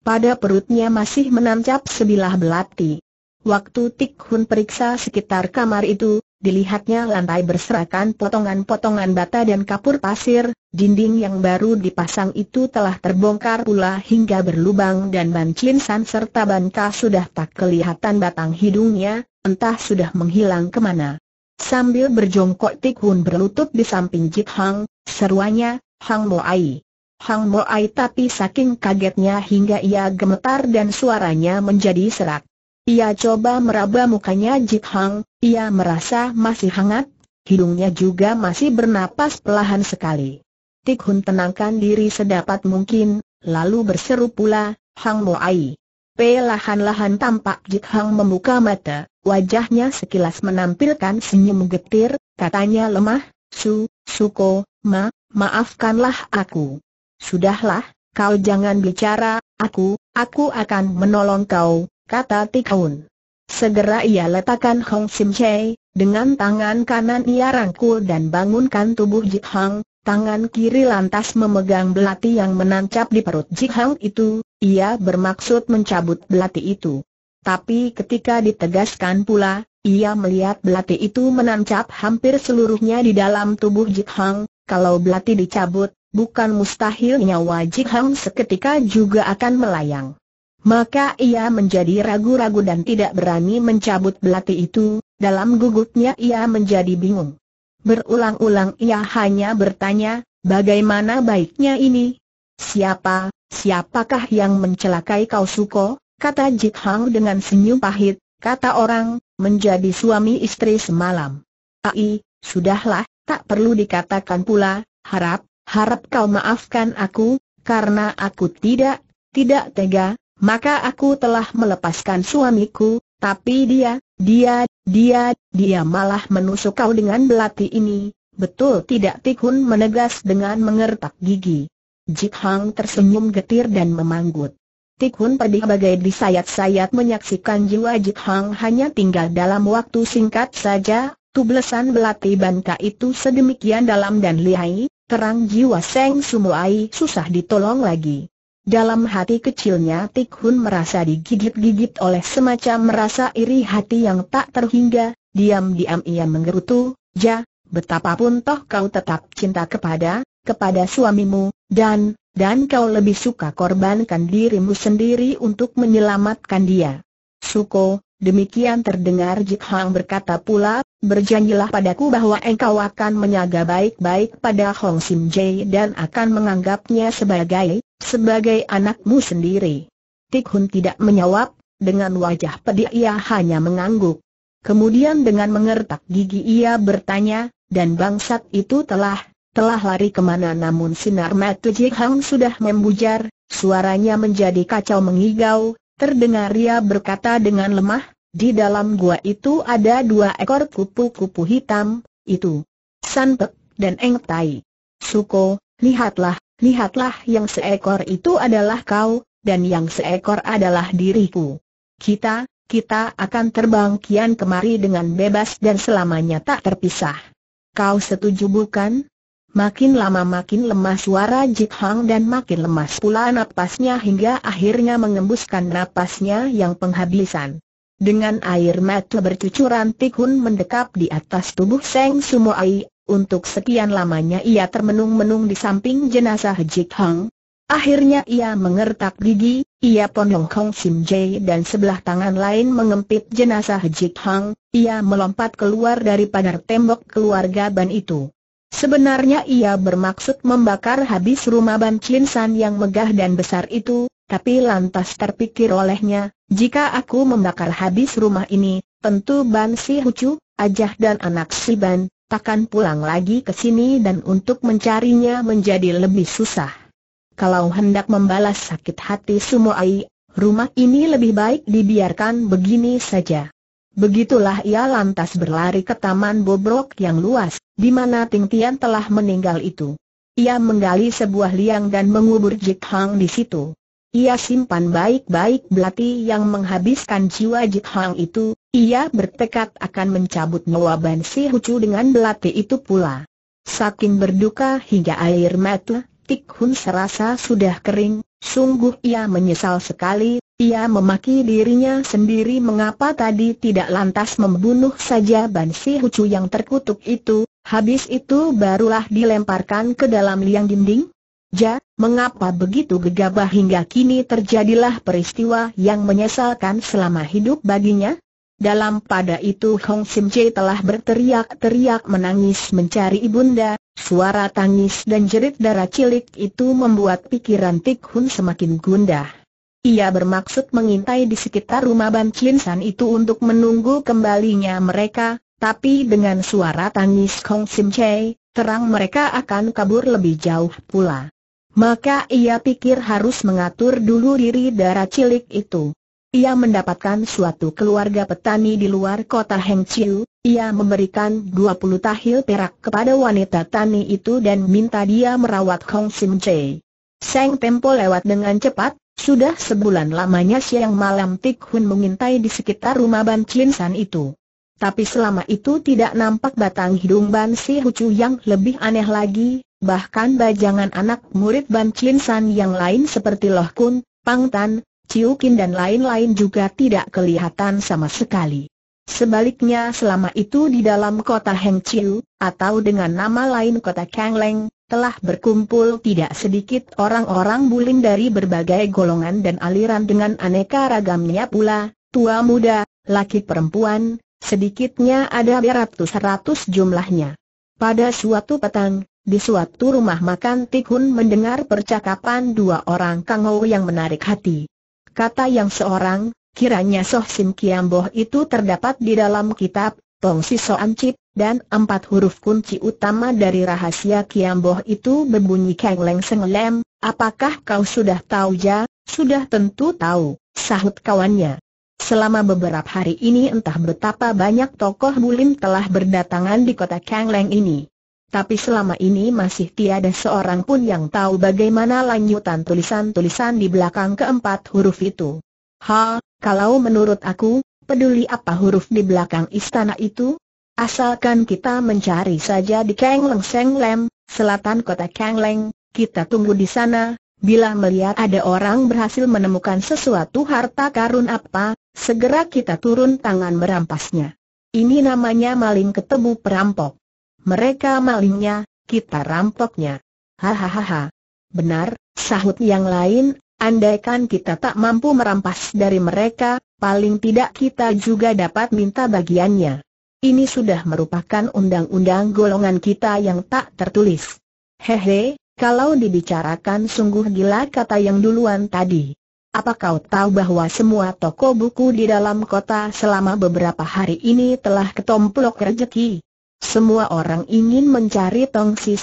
Pada perutnya masih menancap sebilah belati. Waktu Tik Hun periksa sekitar kamar itu, dilihatnya lantai berserakan potongan-potongan bata dan kapur pasir, dinding yang baru dipasang itu telah terbongkar pula hingga berlubang dan ban cinsan serta banka sudah tak kelihatan batang hidungnya, entah sudah menghilang kemana. Sambil berjongkok Tikhun berlutut di samping Jit Hang, seruannya, Hang Mo Ai. Hang Mo Ai tapi saking kagetnya hingga ia gemetar dan suaranya menjadi serak. Ia coba meraba mukanya Jit Hang, ia merasa masih hangat, hidungnya juga masih bernapas pelahan sekali. Tikhun tenangkan diri sedapat mungkin, lalu berseru pula, Hang Mo Ai. Perlahan-lahan tampak Jik Hang membuka mata, wajahnya sekilas menampilkan senyum getir, katanya lemah, Su, Suko, Ma, maafkanlah aku. Sudahlah, kau jangan bicara, aku, aku akan menolong kau, kata Tikaun. Segera ia letakkan Hong Sim Chei, dengan tangan kanan ia rangkul dan bangunkan tubuh Jik Hang, tangan kiri lantas memegang belati yang menancap di perut Jik Hang itu, ia bermaksud mencabut belati itu. Tapi ketika ditegaskan pula, ia melihat belati itu menancap hampir seluruhnya di dalam tubuh Jik Hang, kalau belati dicabut, bukan mustahil nyawa Jik Hang seketika juga akan melayang. Maka ia menjadi ragu-ragu dan tidak berani mencabut belati itu, dalam gugupnya ia menjadi bingung. Berulang-ulang ia hanya bertanya, bagaimana baiknya ini? Siapa, Siapakah yang mencelakai kau Suko? Kata Jit Hang dengan senyum pahit, kata orang, menjadi suami istri semalam. Ai, sudahlah, tak perlu dikatakan pula, harap, harap kau maafkan aku, karena aku tidak, tidak tega, maka aku telah melepaskan suamiku, tapi dia, dia, dia, dia malah menusuk kau dengan belati ini, betul tidak Tikhun menegas dengan mengertak gigi. Jik Hang tersenyum getir dan memanggut. Tik Hun pedih bagai disayat-sayat menyaksikan jiwa Jik Hang hanya tinggal dalam waktu singkat saja, tublesan belati bangka itu sedemikian dalam dan lihai, terang jiwa Seng Sumuai susah ditolong lagi. Dalam hati kecilnya Tik Tikhun merasa digigit-gigit oleh semacam merasa iri hati yang tak terhingga, diam-diam ia mengerutu, Ja, betapapun toh kau tetap cinta kepada kepada suamimu, dan, dan kau lebih suka korbankan dirimu sendiri untuk menyelamatkan dia. Suko, demikian terdengar Jik Hang berkata pula, berjanjilah padaku bahwa engkau akan menyaga baik-baik pada Hong Sim Jae dan akan menganggapnya sebagai, sebagai anakmu sendiri. Tik Hun tidak menjawab, dengan wajah pedih ia hanya mengangguk. Kemudian dengan mengertak gigi ia bertanya, dan bangsat itu telah telah lari kemana namun sinar mata Jihang sudah membujar, suaranya menjadi kacau mengigau, terdengar ia berkata dengan lemah, di dalam gua itu ada dua ekor kupu-kupu hitam, itu Sanpek dan Engtai. Tai. Suko, lihatlah, lihatlah yang seekor itu adalah kau, dan yang seekor adalah diriku. Kita, kita akan terbang kian kemari dengan bebas dan selamanya tak terpisah. Kau setuju bukan? Makin lama makin lemah suara Jit Hang dan makin lemas pula napasnya hingga akhirnya mengembuskan napasnya yang penghabisan. Dengan air mata bercucuran Tikun mendekap di atas tubuh Seng Sumo Ai. untuk sekian lamanya ia termenung-menung di samping jenazah Jit Hang. Akhirnya ia mengertak gigi, ia Long Hong Sim Jae dan sebelah tangan lain mengempit jenazah Jit Hang, ia melompat keluar dari pagar tembok keluarga Ban itu. Sebenarnya ia bermaksud membakar habis rumah Ban Chin San yang megah dan besar itu, tapi lantas terpikir olehnya, jika aku membakar habis rumah ini, tentu Ban Si Hucu, Ajah dan anak Si Ban, takkan pulang lagi ke sini dan untuk mencarinya menjadi lebih susah. Kalau hendak membalas sakit hati ai, rumah ini lebih baik dibiarkan begini saja. Begitulah ia lantas berlari ke taman bobrok yang luas, di mana Ting Tian telah meninggal itu. Ia menggali sebuah liang dan mengubur Jik Hang di situ. Ia simpan baik-baik belati yang menghabiskan jiwa Jik Hang itu, ia bertekad akan mencabut nyawa Ban Si Hucu dengan belati itu pula. Saking berduka hingga air mata, Tik Hun serasa sudah kering, sungguh ia menyesal sekali ia memaki dirinya sendiri mengapa tadi tidak lantas membunuh saja Bansi Hucu yang terkutuk itu, habis itu barulah dilemparkan ke dalam liang dinding? Ja, mengapa begitu gegabah hingga kini terjadilah peristiwa yang menyesalkan selama hidup baginya? Dalam pada itu Hong Sim Jai telah berteriak-teriak menangis mencari ibunda, suara tangis dan jerit darah cilik itu membuat pikiran Tik Hun semakin gundah. Ia bermaksud mengintai di sekitar rumah Ban San itu untuk menunggu kembalinya mereka, tapi dengan suara tangis Kong Sim Chai, terang mereka akan kabur lebih jauh pula. Maka ia pikir harus mengatur dulu diri darah cilik itu. Ia mendapatkan suatu keluarga petani di luar kota Heng Chiu, ia memberikan 20 tahil perak kepada wanita tani itu dan minta dia merawat Kong Sim Chai. Seng Tempo lewat dengan cepat, sudah sebulan lamanya siang malam Tik Hun mengintai di sekitar rumah Ban Chin San itu. Tapi selama itu tidak nampak batang hidung Ban Si Hucu yang lebih aneh lagi, bahkan bajangan anak murid Ban Chin San yang lain seperti Loh Kun, Pang Tan, Chiu Kin dan lain-lain juga tidak kelihatan sama sekali. Sebaliknya selama itu di dalam kota Heng atau dengan nama lain kota Kangleng, telah berkumpul tidak sedikit orang-orang bulim dari berbagai golongan dan aliran dengan aneka ragamnya pula, tua muda, laki perempuan, sedikitnya ada beratus-ratus jumlahnya. Pada suatu petang, di suatu rumah makan Tikhun mendengar percakapan dua orang kangou yang menarik hati. Kata yang seorang, Kiranya Soh Sim Kiamboh itu terdapat di dalam kitab Tong Sisoan Cip, dan empat huruf kunci utama dari rahasia Kiamboh itu berbunyi Kang Leng Seng Lem, apakah kau sudah tahu ya? Sudah tentu tahu, sahut kawannya. Selama beberapa hari ini entah betapa banyak tokoh bulim telah berdatangan di kota Kang Leng ini. Tapi selama ini masih tiada seorang pun yang tahu bagaimana lanjutan tulisan-tulisan di belakang keempat huruf itu. Ha, kalau menurut aku, peduli apa huruf di belakang istana itu? Asalkan kita mencari saja di Leng Seng Lem, selatan kota Leng, kita tunggu di sana. Bila melihat ada orang berhasil menemukan sesuatu harta karun apa, segera kita turun tangan merampasnya. Ini namanya maling ketemu perampok. Mereka malingnya, kita rampoknya. Hahaha. Benar, sahut yang lain, Andaikan kita tak mampu merampas dari mereka, paling tidak kita juga dapat minta bagiannya. Ini sudah merupakan undang-undang golongan kita yang tak tertulis. Hehe, kalau dibicarakan sungguh gila kata yang duluan tadi. Apa kau tahu bahwa semua toko buku di dalam kota selama beberapa hari ini telah ketomplok rezeki? Semua orang ingin mencari tong si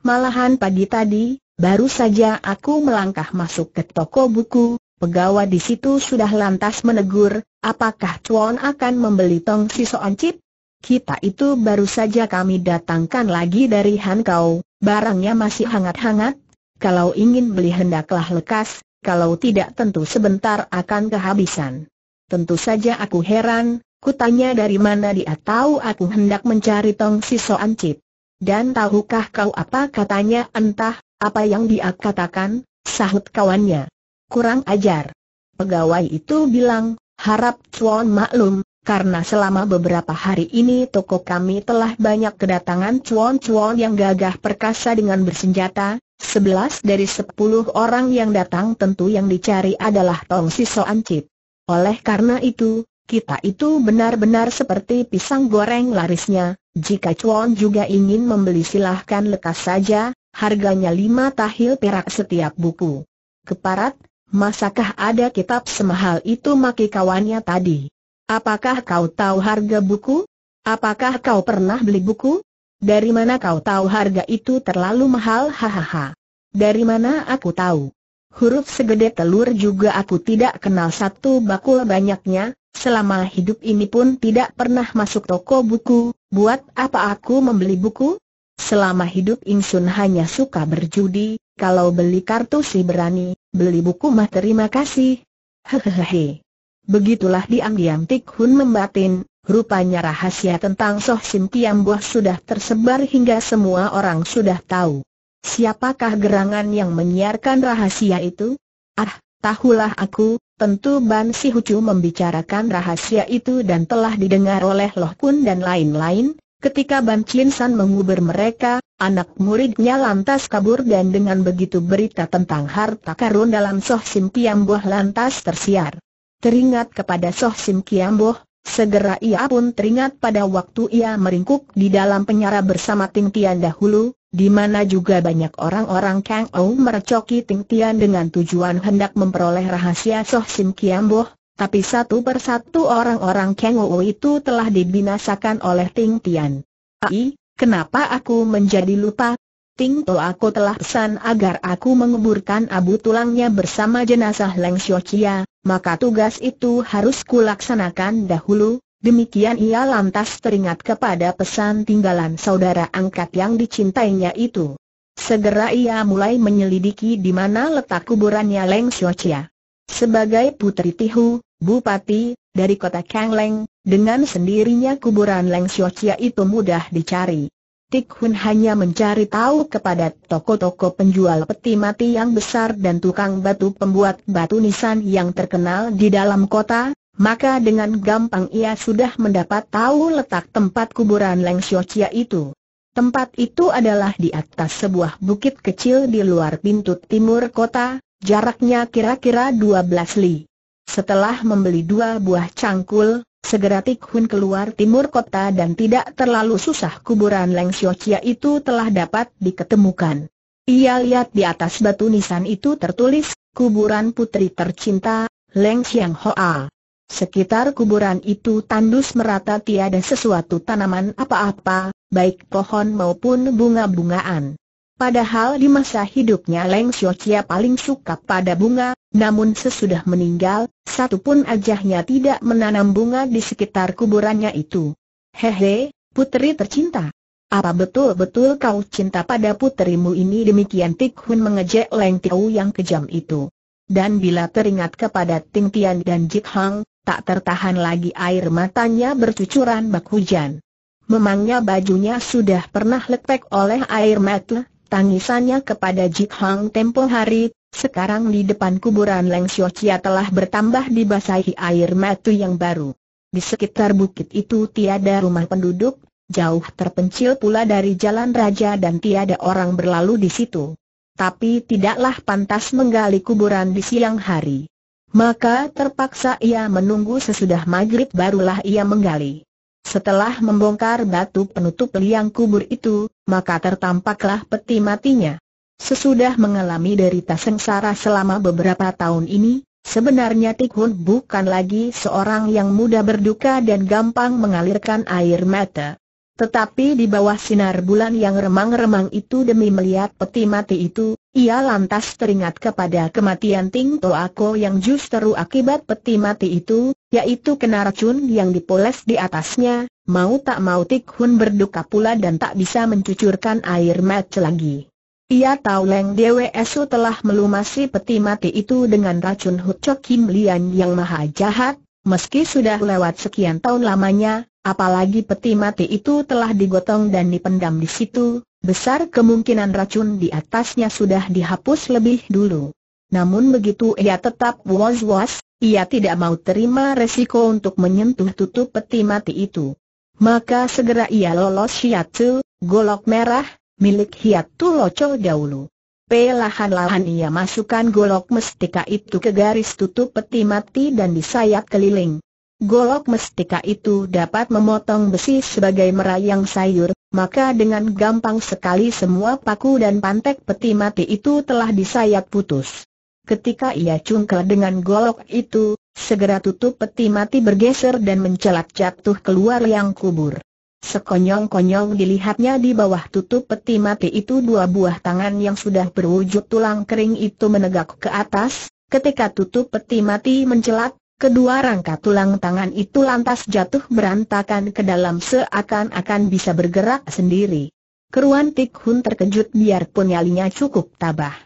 Malahan pagi tadi, Baru saja aku melangkah masuk ke toko buku, pegawai di situ sudah lantas menegur, apakah Chuan akan membeli tong si soan chip? Kita itu baru saja kami datangkan lagi dari Hankau, barangnya masih hangat-hangat, kalau ingin beli hendaklah lekas, kalau tidak tentu sebentar akan kehabisan. Tentu saja aku heran, kutanya dari mana dia tahu aku hendak mencari tong si soan chip. Dan tahukah kau apa katanya entah, apa yang dia katakan, sahut kawannya. Kurang ajar. Pegawai itu bilang, harap cuan maklum, karena selama beberapa hari ini toko kami telah banyak kedatangan cuan-cuan yang gagah perkasa dengan bersenjata, sebelas dari sepuluh orang yang datang tentu yang dicari adalah Tong Siso Ancip. Oleh karena itu, kita itu benar-benar seperti pisang goreng larisnya, jika Chuan juga ingin membeli silahkan lekas saja, harganya lima tahil perak setiap buku. Keparat, masakah ada kitab semahal itu maki kawannya tadi? Apakah kau tahu harga buku? Apakah kau pernah beli buku? Dari mana kau tahu harga itu terlalu mahal hahaha? Dari mana aku tahu? Huruf segede telur juga aku tidak kenal satu bakul banyaknya, selama hidup ini pun tidak pernah masuk toko buku, Buat apa aku membeli buku? Selama hidup Sun hanya suka berjudi, kalau beli kartu si berani, beli buku mah terima kasih. Hehehe. Begitulah diam-diam Tik Hun membatin, rupanya rahasia tentang Soh Sim Kiam Buah sudah tersebar hingga semua orang sudah tahu. Siapakah gerangan yang menyiarkan rahasia itu? Ah, tahulah aku, Tentu Ban Si Hucu membicarakan rahasia itu dan telah didengar oleh Loh Kun dan lain-lain, ketika Ban Chin San mengubur mereka, anak muridnya lantas kabur dan dengan begitu berita tentang harta karun dalam Soh Sim Kiam lantas tersiar. Teringat kepada Soh Sim Kiam segera ia pun teringat pada waktu ia meringkuk di dalam penyara bersama Ting Tian dahulu, di mana juga banyak orang-orang Kang Ou merecoki Ting Tian dengan tujuan hendak memperoleh rahasia Soh Sim Kiam Boh, tapi satu persatu orang-orang Kang Ou itu telah dibinasakan oleh Ting Tian. Ai, kenapa aku menjadi lupa? Ting To aku telah pesan agar aku menguburkan abu tulangnya bersama jenazah Leng Xiao Chia, maka tugas itu harus kulaksanakan dahulu, Demikian ia lantas teringat kepada pesan tinggalan saudara angkat yang dicintainya itu. Segera ia mulai menyelidiki di mana letak kuburannya Leng Xiochia. Sebagai putri Tihu, bupati, dari kota Kang Leng, dengan sendirinya kuburan Leng Xiochia itu mudah dicari. Tik Hun hanya mencari tahu kepada toko-toko penjual peti mati yang besar dan tukang batu pembuat batu nisan yang terkenal di dalam kota, maka dengan gampang ia sudah mendapat tahu letak tempat kuburan Leng Xiaochia itu. Tempat itu adalah di atas sebuah bukit kecil di luar pintu timur kota, jaraknya kira-kira 12 li. Setelah membeli dua buah cangkul, segera Tik Hun keluar timur kota dan tidak terlalu susah kuburan Leng Xiaochia itu telah dapat diketemukan. Ia lihat di atas batu nisan itu tertulis, kuburan putri tercinta, Leng Xiang Hoa. Sekitar kuburan itu tandus merata tiada sesuatu tanaman apa-apa, baik pohon maupun bunga-bungaan. Padahal di masa hidupnya Leng Xiaoqia paling suka pada bunga, namun sesudah meninggal, satu pun ajahnya tidak menanam bunga di sekitar kuburannya itu. Hehe, putri tercinta. Apa betul-betul kau cinta pada putrimu ini demikian Tik Hun mengejek Leng Tiao yang kejam itu. Dan bila teringat kepada Ting Tian dan Jik Hang, tak tertahan lagi air matanya bercucuran bak hujan. Memangnya bajunya sudah pernah lepek oleh air mata, tangisannya kepada Jik Hang tempo hari, sekarang di depan kuburan Leng Xiu Chia telah bertambah dibasahi air mata yang baru. Di sekitar bukit itu tiada rumah penduduk, jauh terpencil pula dari jalan raja dan tiada orang berlalu di situ. Tapi tidaklah pantas menggali kuburan di siang hari. Maka terpaksa ia menunggu sesudah maghrib barulah ia menggali. Setelah membongkar batu penutup liang kubur itu, maka tertampaklah peti matinya. Sesudah mengalami derita sengsara selama beberapa tahun ini, sebenarnya Tikhun bukan lagi seorang yang mudah berduka dan gampang mengalirkan air mata. Tetapi di bawah sinar bulan yang remang-remang itu demi melihat peti mati itu, ia lantas teringat kepada kematian Ting Toako yang justru akibat peti mati itu, yaitu kena racun yang dipoles di atasnya, mau tak mau Tik Hun berduka pula dan tak bisa mencucurkan air mata lagi. Ia tahu Leng Dewe Esu telah melumasi peti mati itu dengan racun Hucok Kim Lian yang maha jahat, Meski sudah lewat sekian tahun lamanya, apalagi peti mati itu telah digotong dan dipendam di situ, besar kemungkinan racun di atasnya sudah dihapus lebih dulu. Namun begitu ia tetap was-was, ia tidak mau terima resiko untuk menyentuh tutup peti mati itu. Maka segera ia lolos hiatu, golok merah, milik hiatu loco dahulu pelahan lahan ia masukkan golok mestika itu ke garis tutup peti mati dan disayat keliling. Golok mestika itu dapat memotong besi sebagai merayang sayur, maka dengan gampang sekali semua paku dan pantek peti mati itu telah disayat putus. Ketika ia cungkel dengan golok itu, segera tutup peti mati bergeser dan mencelat jatuh keluar yang kubur. Sekonyong-konyong dilihatnya di bawah tutup peti mati itu dua buah tangan yang sudah berwujud tulang kering itu menegak ke atas, ketika tutup peti mati mencelat, kedua rangka tulang tangan itu lantas jatuh berantakan ke dalam seakan-akan bisa bergerak sendiri. Keruan Tik terkejut biarpun nyalinya cukup tabah.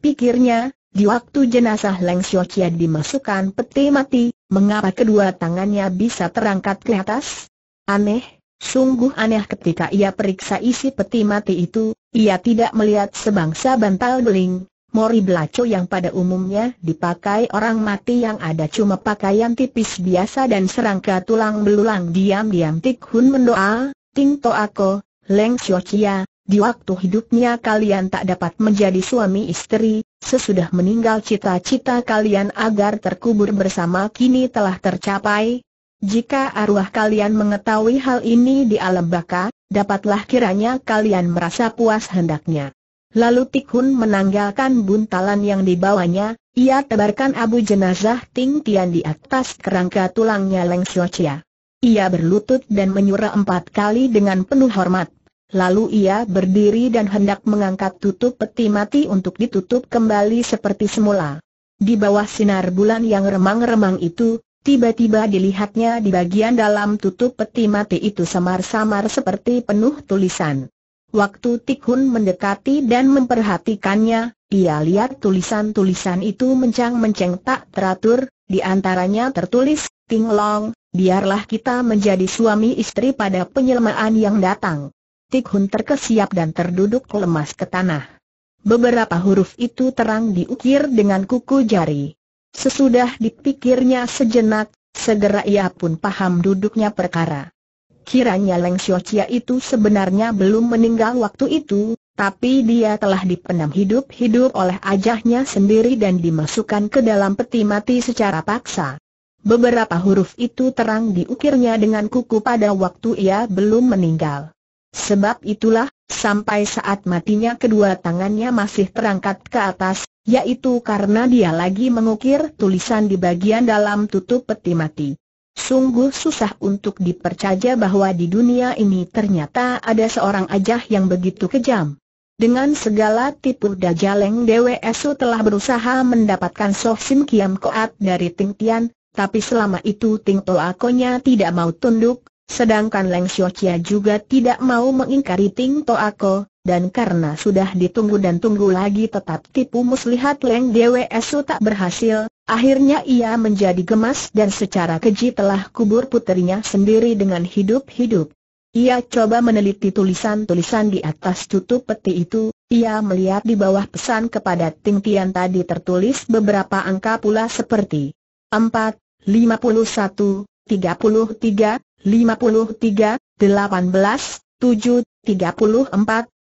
Pikirnya, di waktu jenazah Leng Xiao dimasukkan peti mati, mengapa kedua tangannya bisa terangkat ke atas? Aneh, Sungguh aneh ketika ia periksa isi peti mati itu, ia tidak melihat sebangsa bantal beling, mori belaco yang pada umumnya dipakai orang mati yang ada cuma pakaian tipis biasa dan serangka tulang belulang diam-diam Tik Hun mendoa, Ting To Ako, Leng Xiu Chia, di waktu hidupnya kalian tak dapat menjadi suami istri, sesudah meninggal cita-cita kalian agar terkubur bersama kini telah tercapai, jika arwah kalian mengetahui hal ini di alam baka, dapatlah kiranya kalian merasa puas hendaknya. Lalu Tikhun menanggalkan buntalan yang dibawanya, ia tebarkan abu jenazah Ting Tian di atas kerangka tulangnya Leng Xiaochia. Ia berlutut dan menyura empat kali dengan penuh hormat. Lalu ia berdiri dan hendak mengangkat tutup peti mati untuk ditutup kembali seperti semula. Di bawah sinar bulan yang remang-remang itu, Tiba-tiba dilihatnya di bagian dalam tutup peti mati itu samar-samar seperti penuh tulisan. Waktu Tikhun mendekati dan memperhatikannya, ia lihat tulisan-tulisan itu mencang-menceng tak teratur, di antaranya tertulis, Ting Long, biarlah kita menjadi suami istri pada penyelmaan yang datang. Tikhun terkesiap dan terduduk lemas ke tanah. Beberapa huruf itu terang diukir dengan kuku jari. Sesudah dipikirnya sejenak, segera ia pun paham duduknya perkara. Kiranya Leng Xiaochia itu sebenarnya belum meninggal waktu itu, tapi dia telah dipenam hidup-hidup oleh ajahnya sendiri dan dimasukkan ke dalam peti mati secara paksa. Beberapa huruf itu terang diukirnya dengan kuku pada waktu ia belum meninggal. Sebab itulah, sampai saat matinya kedua tangannya masih terangkat ke atas, yaitu karena dia lagi mengukir tulisan di bagian dalam tutup peti mati. Sungguh susah untuk dipercaya bahwa di dunia ini ternyata ada seorang ajah yang begitu kejam. Dengan segala tipu daya Leng DWSU telah berusaha mendapatkan Soh Sim Kiam Koat dari Ting Tian, tapi selama itu Ting Toakonya tidak mau tunduk, sedangkan Leng Xiao Chia juga tidak mau mengingkari Ting Toako, dan karena sudah ditunggu dan tunggu lagi tetap tipu muslihat Leng DWSU Esu tak berhasil, akhirnya ia menjadi gemas dan secara keji telah kubur puterinya sendiri dengan hidup-hidup. Ia coba meneliti tulisan-tulisan di atas tutup peti itu, ia melihat di bawah pesan kepada Ting Tian tadi tertulis beberapa angka pula seperti 4, 51, 33, 53, 18, 7, 34,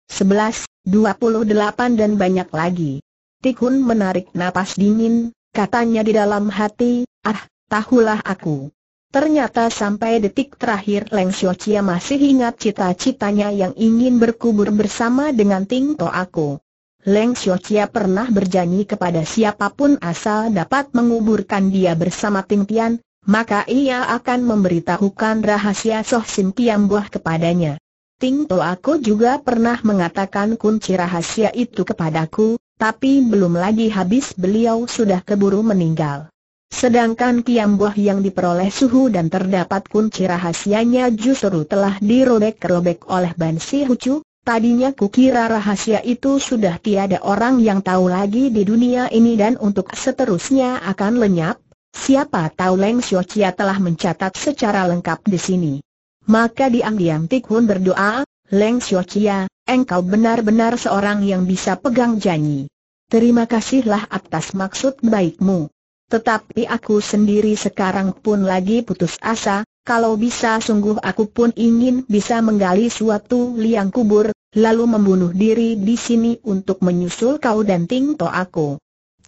11, 28 dan banyak lagi. Tikun menarik napas dingin, katanya di dalam hati, ah, tahulah aku. Ternyata sampai detik terakhir Leng Xiaoqia masih ingat cita-citanya yang ingin berkubur bersama dengan Ting To Aku. Leng Xiaoqia pernah berjanji kepada siapapun asal dapat menguburkan dia bersama Ting Tian, maka ia akan memberitahukan rahasia Soh Sim Buah kepadanya. Ting toh aku juga pernah mengatakan kunci rahasia itu kepadaku, tapi belum lagi habis beliau sudah keburu meninggal. Sedangkan Kiam buah yang diperoleh suhu dan terdapat kunci rahasianya justru telah dirobek-robek oleh Ban Si Hucu, tadinya kukira rahasia itu sudah tiada orang yang tahu lagi di dunia ini dan untuk seterusnya akan lenyap, siapa tahu Leng Xiao Chia telah mencatat secara lengkap di sini. Maka diam-diam Tikhun berdoa, Leng Xiuqia, engkau benar-benar seorang yang bisa pegang janji. Terima kasihlah atas maksud baikmu. Tetapi aku sendiri sekarang pun lagi putus asa, kalau bisa sungguh aku pun ingin bisa menggali suatu liang kubur, lalu membunuh diri di sini untuk menyusul kau dan Ting To aku.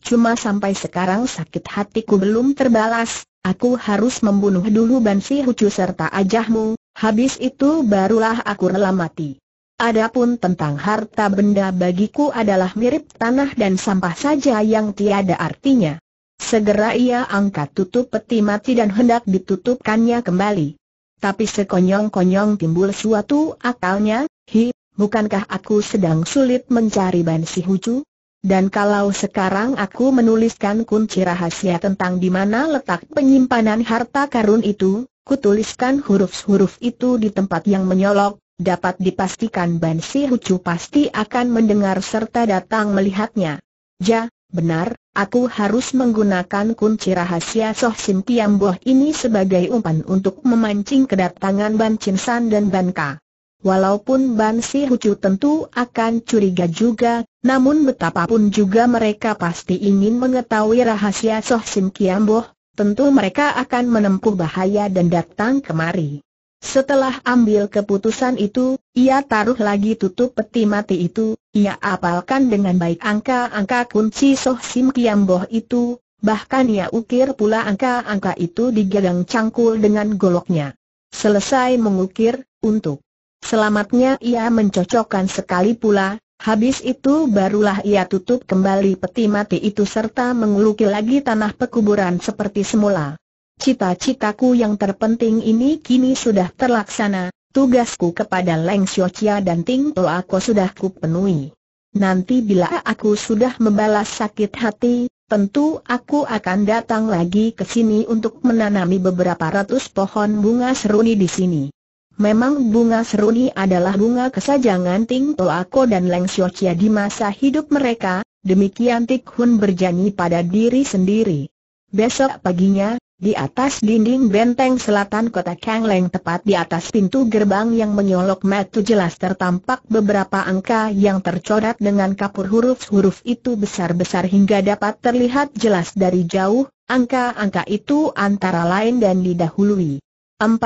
Cuma sampai sekarang sakit hatiku belum terbalas, aku harus membunuh dulu Bansi Hucu serta ajahmu, Habis itu barulah aku rela mati. Adapun tentang harta benda bagiku adalah mirip tanah dan sampah saja yang tiada artinya. Segera ia angkat tutup peti mati dan hendak ditutupkannya kembali. Tapi sekonyong-konyong timbul suatu akalnya, hi, bukankah aku sedang sulit mencari bansih Hucu? Dan kalau sekarang aku menuliskan kunci rahasia tentang di mana letak penyimpanan harta karun itu, Kutuliskan huruf-huruf itu di tempat yang menyolok, dapat dipastikan Ban Si Hucu pasti akan mendengar serta datang melihatnya. Ja, benar, aku harus menggunakan kunci rahasia Soh Sim Kiam Boh ini sebagai umpan untuk memancing kedatangan Ban Chin San dan Ban Ka. Walaupun Ban Si Hucu tentu akan curiga juga, namun betapapun juga mereka pasti ingin mengetahui rahasia Soh Sim Kiam Boh, tentu mereka akan menempuh bahaya dan datang kemari. Setelah ambil keputusan itu, ia taruh lagi tutup peti mati itu, ia apalkan dengan baik angka-angka kunci Soh Sim Kiam Boh itu, bahkan ia ukir pula angka-angka itu di gagang cangkul dengan goloknya. Selesai mengukir, untuk selamatnya ia mencocokkan sekali pula, Habis itu barulah ia tutup kembali peti mati itu serta menguluki lagi tanah pekuburan seperti semula. Cita-citaku yang terpenting ini kini sudah terlaksana, tugasku kepada Leng Xiochia dan Ting To aku sudah kupenuhi. Nanti bila aku sudah membalas sakit hati, tentu aku akan datang lagi ke sini untuk menanami beberapa ratus pohon bunga seruni di sini. Memang bunga seruni adalah bunga kesajangan Ting Toako dan Leng Xiu di masa hidup mereka, demikian Tik Hun berjanji pada diri sendiri. Besok paginya, di atas dinding benteng selatan kota Kangleng tepat di atas pintu gerbang yang menyolok metu jelas tertampak beberapa angka yang tercorat dengan kapur huruf-huruf itu besar-besar hingga dapat terlihat jelas dari jauh, angka-angka itu antara lain dan didahului. 4,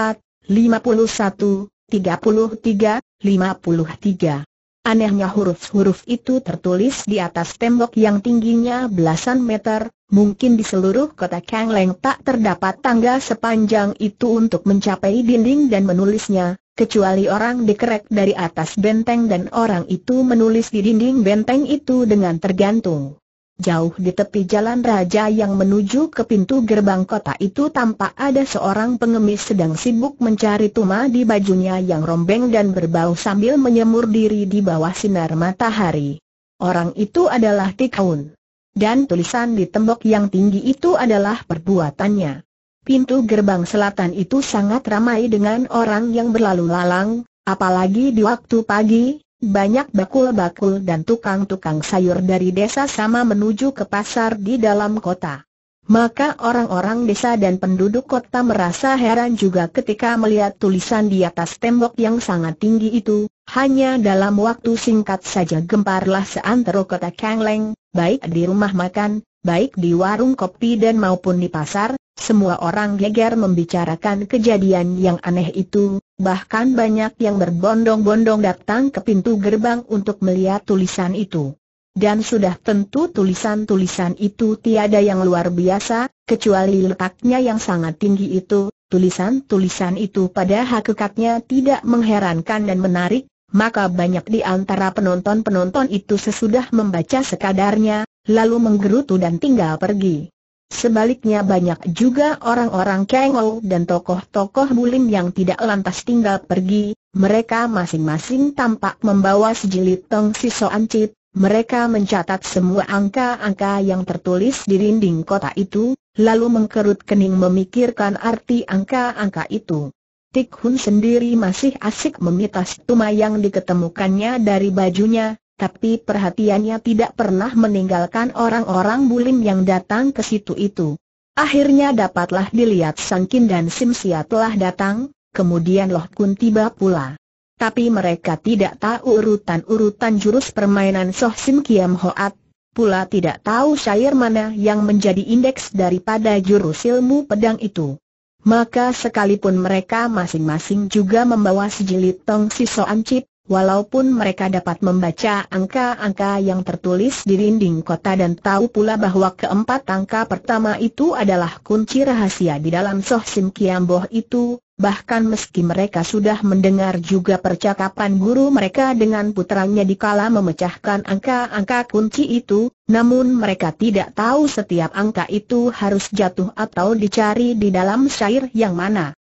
51, 33, 53. Anehnya huruf-huruf itu tertulis di atas tembok yang tingginya belasan meter, mungkin di seluruh kota Leng tak terdapat tangga sepanjang itu untuk mencapai dinding dan menulisnya, kecuali orang dikerek dari atas benteng dan orang itu menulis di dinding benteng itu dengan tergantung. Jauh di tepi jalan raja yang menuju ke pintu gerbang kota itu tampak ada seorang pengemis sedang sibuk mencari tuma di bajunya yang rombeng dan berbau sambil menyemur diri di bawah sinar matahari. Orang itu adalah Tikaun. Dan tulisan di tembok yang tinggi itu adalah perbuatannya. Pintu gerbang selatan itu sangat ramai dengan orang yang berlalu lalang, apalagi di waktu pagi, banyak bakul-bakul dan tukang-tukang sayur dari desa sama menuju ke pasar di dalam kota. Maka orang-orang desa dan penduduk kota merasa heran juga ketika melihat tulisan di atas tembok yang sangat tinggi itu, hanya dalam waktu singkat saja gemparlah seantero kota Kangleng, baik di rumah makan, baik di warung kopi dan maupun di pasar, semua orang geger membicarakan kejadian yang aneh itu, bahkan banyak yang berbondong-bondong datang ke pintu gerbang untuk melihat tulisan itu. Dan sudah tentu tulisan-tulisan itu tiada yang luar biasa, kecuali letaknya yang sangat tinggi itu, tulisan-tulisan itu pada hakikatnya tidak mengherankan dan menarik, maka banyak di antara penonton-penonton itu sesudah membaca sekadarnya, lalu menggerutu dan tinggal pergi. Sebaliknya banyak juga orang-orang kengol dan tokoh-tokoh bulim yang tidak lantas tinggal pergi, mereka masing-masing tampak membawa sejilid tong siso ancit, mereka mencatat semua angka-angka yang tertulis di rinding kota itu, lalu mengkerut kening memikirkan arti angka-angka itu. Tik Hun sendiri masih asik memitas tumayang diketemukannya dari bajunya, tapi perhatiannya tidak pernah meninggalkan orang-orang bulim yang datang ke situ itu. Akhirnya dapatlah dilihat Sangkin dan Sim Sia telah datang, kemudian Loh Kun tiba pula. Tapi mereka tidak tahu urutan-urutan jurus permainan Soh Sim Kiam Hoat, pula tidak tahu syair mana yang menjadi indeks daripada jurus ilmu pedang itu. Maka sekalipun mereka masing-masing juga membawa sejilid tong Soan cip, Walaupun mereka dapat membaca angka-angka yang tertulis di dinding kota dan tahu pula bahwa keempat angka pertama itu adalah kunci rahasia di dalam Soh Sim Kiamboh itu, bahkan meski mereka sudah mendengar juga percakapan guru mereka dengan putranya kala memecahkan angka-angka kunci itu, namun mereka tidak tahu setiap angka itu harus jatuh atau dicari di dalam syair yang mana.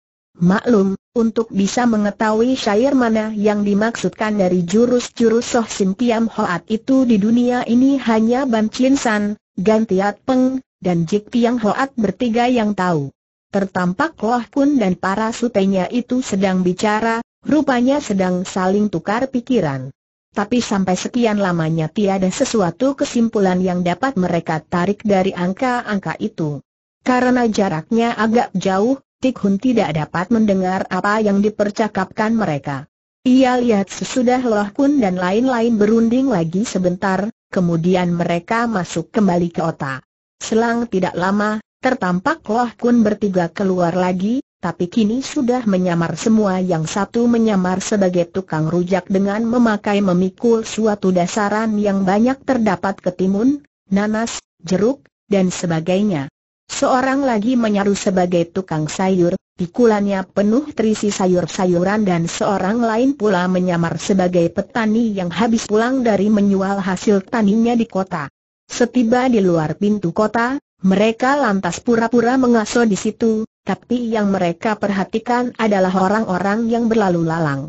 Maklum, untuk bisa mengetahui syair mana yang dimaksudkan dari jurus-jurus Soh Sim Tiam Hoat itu di dunia ini hanya Ban Chin San, Gan Peng, dan Jik Tiang Hoat bertiga yang tahu. Tertampak Loh Kun dan para sutenya itu sedang bicara, rupanya sedang saling tukar pikiran. Tapi sampai sekian lamanya tiada sesuatu kesimpulan yang dapat mereka tarik dari angka-angka itu. Karena jaraknya agak jauh, Hun tidak dapat mendengar apa yang dipercakapkan mereka. Ia lihat sesudah Loh Kun dan lain-lain berunding lagi sebentar, kemudian mereka masuk kembali ke otak. Selang tidak lama, tertampak Loh Kun bertiga keluar lagi, tapi kini sudah menyamar semua yang satu menyamar sebagai tukang rujak dengan memakai memikul suatu dasaran yang banyak terdapat ketimun, nanas, jeruk, dan sebagainya. Seorang lagi menyaru sebagai tukang sayur, pikulannya penuh terisi sayur-sayuran dan seorang lain pula menyamar sebagai petani yang habis pulang dari menyual hasil taninya di kota. Setiba di luar pintu kota, mereka lantas pura-pura mengaso di situ, tapi yang mereka perhatikan adalah orang-orang yang berlalu lalang.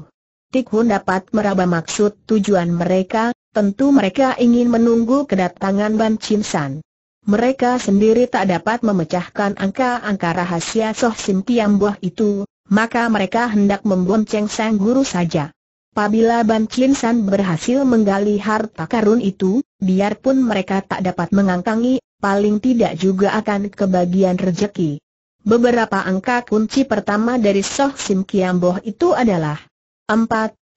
Tik dapat meraba maksud tujuan mereka, tentu mereka ingin menunggu kedatangan Ban Chim San mereka sendiri tak dapat memecahkan angka-angka rahasia Soh Sim Tiam Boh itu, maka mereka hendak membonceng sang guru saja. Pabila Ban Chin San berhasil menggali harta karun itu, biarpun mereka tak dapat mengangkangi, paling tidak juga akan kebagian rejeki. Beberapa angka kunci pertama dari Soh Sim Kiam Boh itu adalah 4,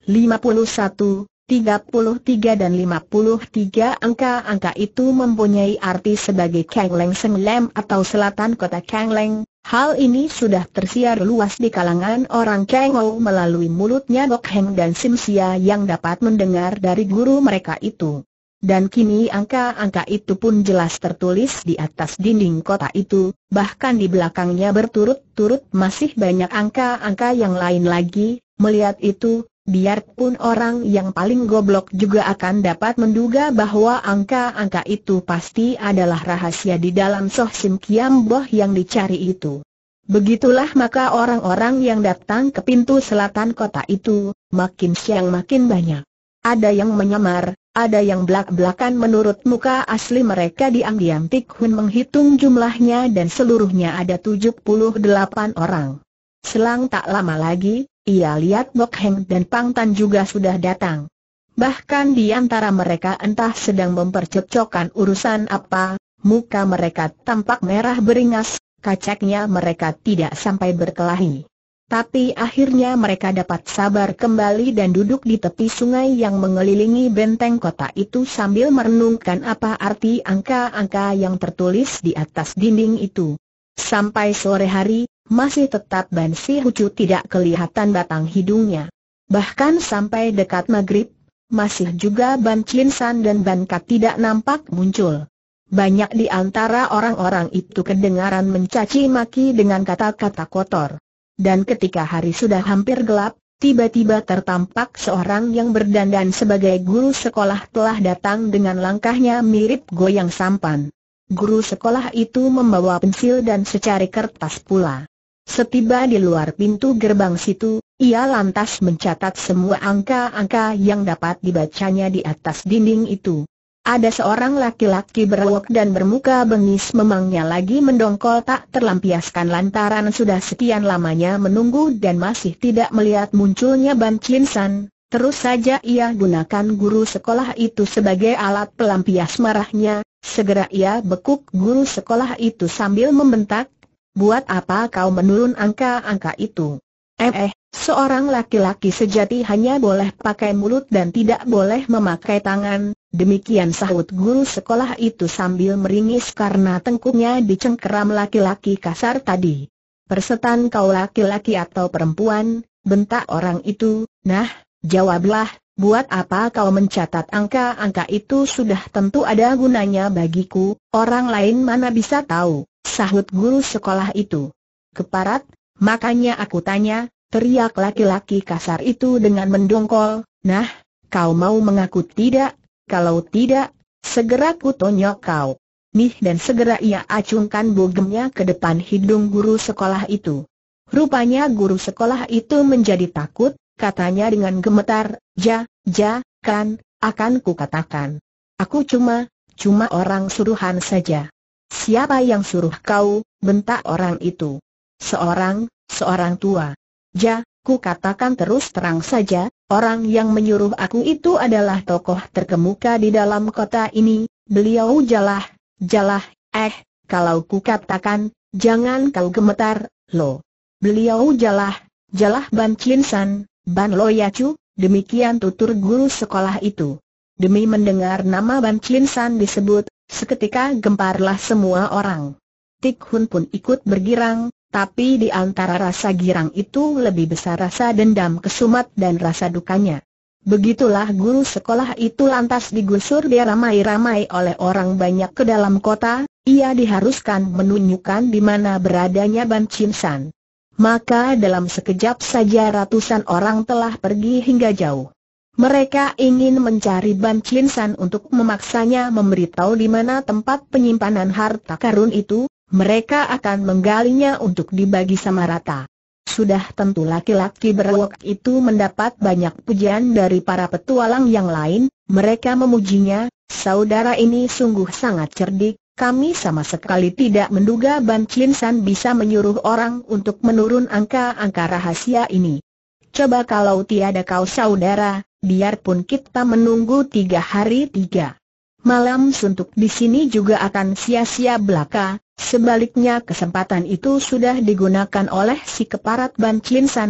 51, 33 dan 53 angka-angka itu mempunyai arti sebagai Kang Leng Seng Senglem atau selatan kota Kang Leng. Hal ini sudah tersiar luas di kalangan orang Ou melalui mulutnya Bok Heng dan Sim Sia yang dapat mendengar dari guru mereka itu. Dan kini angka-angka itu pun jelas tertulis di atas dinding kota itu, bahkan di belakangnya berturut-turut masih banyak angka-angka yang lain lagi. Melihat itu, biarpun orang yang paling goblok juga akan dapat menduga bahwa angka-angka itu pasti adalah rahasia di dalam Soh Sim Kiam Boh yang dicari itu. Begitulah maka orang-orang yang datang ke pintu selatan kota itu, makin siang makin banyak. Ada yang menyamar, ada yang belak-belakan menurut muka asli mereka diam-diam Tik Hun menghitung jumlahnya dan seluruhnya ada 78 orang. Selang tak lama lagi, ia lihat Bok Heng dan Pang Tan juga sudah datang. Bahkan di antara mereka entah sedang mempercepcokan urusan apa, muka mereka tampak merah beringas, kacaknya mereka tidak sampai berkelahi. Tapi akhirnya mereka dapat sabar kembali dan duduk di tepi sungai yang mengelilingi benteng kota itu sambil merenungkan apa arti angka-angka yang tertulis di atas dinding itu. Sampai sore hari, masih tetap Ban Si Hucu tidak kelihatan batang hidungnya. Bahkan sampai dekat maghrib, masih juga Ban Chin San dan Ban Kat tidak nampak muncul. Banyak di antara orang-orang itu kedengaran mencaci maki dengan kata-kata kotor. Dan ketika hari sudah hampir gelap, tiba-tiba tertampak seorang yang berdandan sebagai guru sekolah telah datang dengan langkahnya mirip goyang sampan. Guru sekolah itu membawa pensil dan secari kertas pula. Setiba di luar pintu gerbang situ, ia lantas mencatat semua angka-angka yang dapat dibacanya di atas dinding itu. Ada seorang laki-laki berwok dan bermuka bengis memangnya lagi mendongkol tak terlampiaskan lantaran sudah sekian lamanya menunggu dan masih tidak melihat munculnya Ban Chin San. Terus saja ia gunakan guru sekolah itu sebagai alat pelampias marahnya, segera ia bekuk guru sekolah itu sambil membentak, buat apa kau menurun angka-angka itu? Eh, eh, seorang laki-laki sejati hanya boleh pakai mulut dan tidak boleh memakai tangan, demikian sahut guru sekolah itu sambil meringis karena tengkuknya dicengkeram laki-laki kasar tadi. Persetan kau laki-laki atau perempuan, bentak orang itu, nah, jawablah, Buat apa kau mencatat angka-angka itu sudah tentu ada gunanya bagiku, orang lain mana bisa tahu sahut guru sekolah itu. Keparat, makanya aku tanya, teriak laki-laki kasar itu dengan mendongkol, nah, kau mau mengaku tidak? Kalau tidak, segera ku tonyok kau. Nih dan segera ia acungkan bogemnya ke depan hidung guru sekolah itu. Rupanya guru sekolah itu menjadi takut, katanya dengan gemetar, ja, ja, kan, akan ku katakan. Aku cuma, cuma orang suruhan saja. Siapa yang suruh kau, bentak orang itu? Seorang, seorang tua. Ja, ku katakan terus terang saja, orang yang menyuruh aku itu adalah tokoh terkemuka di dalam kota ini, beliau jalah, jalah, eh, kalau ku katakan, jangan kau gemetar, lo. Beliau jalah, jalah Ban Chin Ban Lo Yacu, demikian tutur guru sekolah itu. Demi mendengar nama Ban Chin disebut, Seketika gemparlah semua orang. Tik Hun pun ikut bergirang, tapi di antara rasa girang itu lebih besar rasa dendam kesumat dan rasa dukanya. Begitulah guru sekolah itu lantas digusur dia ramai ramai oleh orang banyak ke dalam kota, ia diharuskan menunjukkan di mana beradanya Ban Chin San. Maka dalam sekejap saja ratusan orang telah pergi hingga jauh. Mereka ingin mencari Ban Chin San untuk memaksanya memberitahu di mana tempat penyimpanan harta karun itu, mereka akan menggalinya untuk dibagi sama rata. Sudah tentu laki-laki berwok itu mendapat banyak pujian dari para petualang yang lain, mereka memujinya, saudara ini sungguh sangat cerdik, kami sama sekali tidak menduga Ban Chin San bisa menyuruh orang untuk menurun angka-angka rahasia ini. Coba kalau tiada kau saudara, biarpun kita menunggu tiga hari tiga malam suntuk di sini juga akan sia-sia belaka, sebaliknya kesempatan itu sudah digunakan oleh si keparat Ban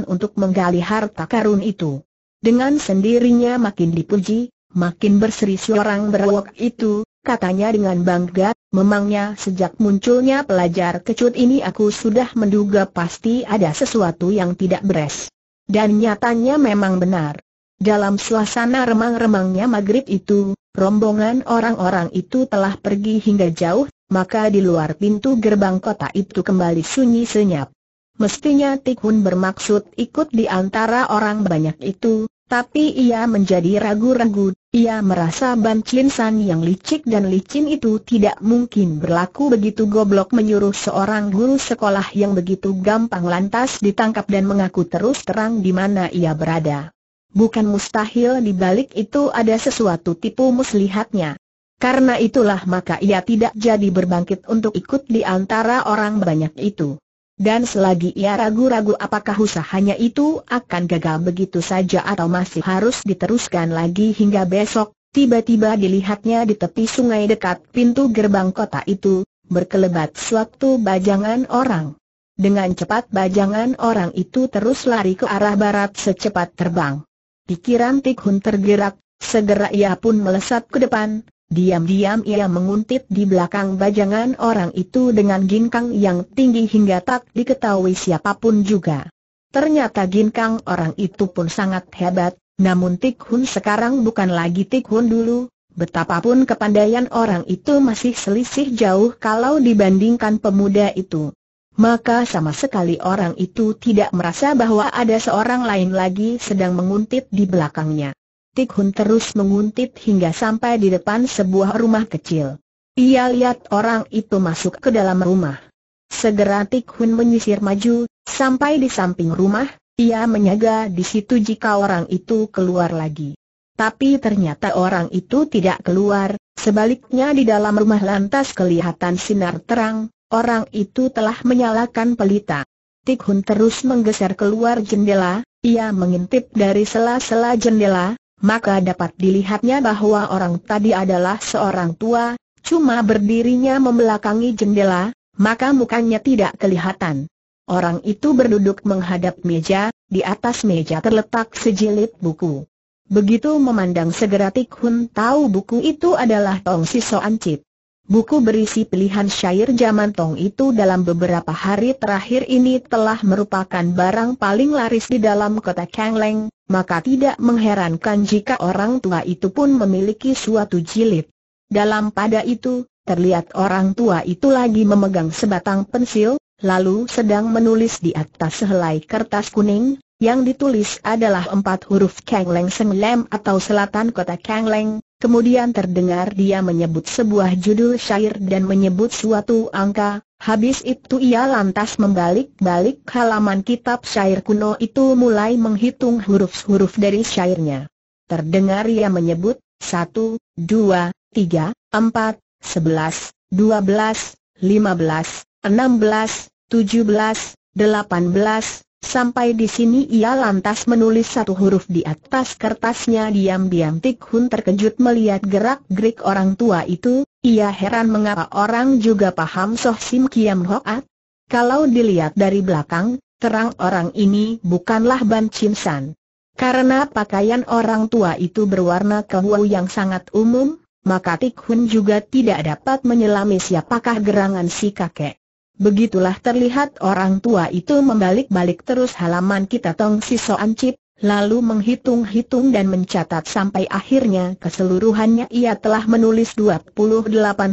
untuk menggali harta karun itu. Dengan sendirinya makin dipuji, makin berseri seorang berwok itu, katanya dengan bangga, memangnya sejak munculnya pelajar kecut ini aku sudah menduga pasti ada sesuatu yang tidak beres. Dan nyatanya memang benar. Dalam suasana remang-remangnya maghrib itu, rombongan orang-orang itu telah pergi hingga jauh, maka di luar pintu gerbang kota itu kembali sunyi senyap. Mestinya Tikhun bermaksud ikut di antara orang banyak itu, tapi ia menjadi ragu-ragu, ia merasa Ban Chin San yang licik dan licin itu tidak mungkin berlaku begitu goblok menyuruh seorang guru sekolah yang begitu gampang lantas ditangkap dan mengaku terus terang di mana ia berada. Bukan mustahil di balik itu ada sesuatu tipu muslihatnya. Karena itulah maka ia tidak jadi berbangkit untuk ikut di antara orang banyak itu. Dan selagi ia ragu-ragu apakah usahanya itu akan gagal begitu saja atau masih harus diteruskan lagi hingga besok, tiba-tiba dilihatnya di tepi sungai dekat pintu gerbang kota itu, berkelebat suatu bajangan orang. Dengan cepat bajangan orang itu terus lari ke arah barat secepat terbang. Pikiran Tikhun tergerak, segera ia pun melesat ke depan, Diam-diam ia menguntit di belakang bajangan orang itu dengan ginkang yang tinggi hingga tak diketahui siapapun juga. Ternyata ginkang orang itu pun sangat hebat, namun Tik sekarang bukan lagi Tik dulu. Betapapun kepandaian orang itu masih selisih jauh kalau dibandingkan pemuda itu. Maka sama sekali orang itu tidak merasa bahwa ada seorang lain lagi sedang menguntit di belakangnya. Tik Hun terus menguntit hingga sampai di depan sebuah rumah kecil. Ia lihat orang itu masuk ke dalam rumah. Segera Tik Hun menyisir maju, sampai di samping rumah, ia menyaga di situ jika orang itu keluar lagi. Tapi ternyata orang itu tidak keluar, sebaliknya di dalam rumah lantas kelihatan sinar terang, orang itu telah menyalakan pelita. Tik Hun terus menggeser keluar jendela, ia mengintip dari sela-sela jendela, maka dapat dilihatnya bahwa orang tadi adalah seorang tua, cuma berdirinya membelakangi jendela, maka mukanya tidak kelihatan. Orang itu berduduk menghadap meja, di atas meja terletak sejilid buku. Begitu memandang segera Tik tahu buku itu adalah Tong Si Soan Cip. Buku berisi pilihan syair zaman Tong itu dalam beberapa hari terakhir ini telah merupakan barang paling laris di dalam kota Kangleng, maka tidak mengherankan jika orang tua itu pun memiliki suatu jilid. Dalam pada itu, terlihat orang tua itu lagi memegang sebatang pensil, lalu sedang menulis di atas sehelai kertas kuning, yang ditulis adalah empat huruf Kangleng Lem atau selatan kota Kangleng, Kemudian terdengar dia menyebut sebuah judul syair dan menyebut suatu angka, habis itu ia lantas membalik-balik halaman kitab syair kuno itu mulai menghitung huruf-huruf dari syairnya. Terdengar ia menyebut, satu, dua, tiga, empat, sebelas, dua belas, lima belas, enam belas, tujuh belas, delapan belas, Sampai di sini ia lantas menulis satu huruf di atas kertasnya diam-diam Tik Hun terkejut melihat gerak-gerik orang tua itu, ia heran mengapa orang juga paham Soh Sim Kiam Hoat. Kalau dilihat dari belakang, terang orang ini bukanlah Ban Chin San. Karena pakaian orang tua itu berwarna kewu yang sangat umum, maka Tik Hun juga tidak dapat menyelami siapakah gerangan si kakek. Begitulah terlihat orang tua itu membalik-balik terus halaman kita Tong Siso Ancip, lalu menghitung-hitung dan mencatat sampai akhirnya keseluruhannya ia telah menulis 28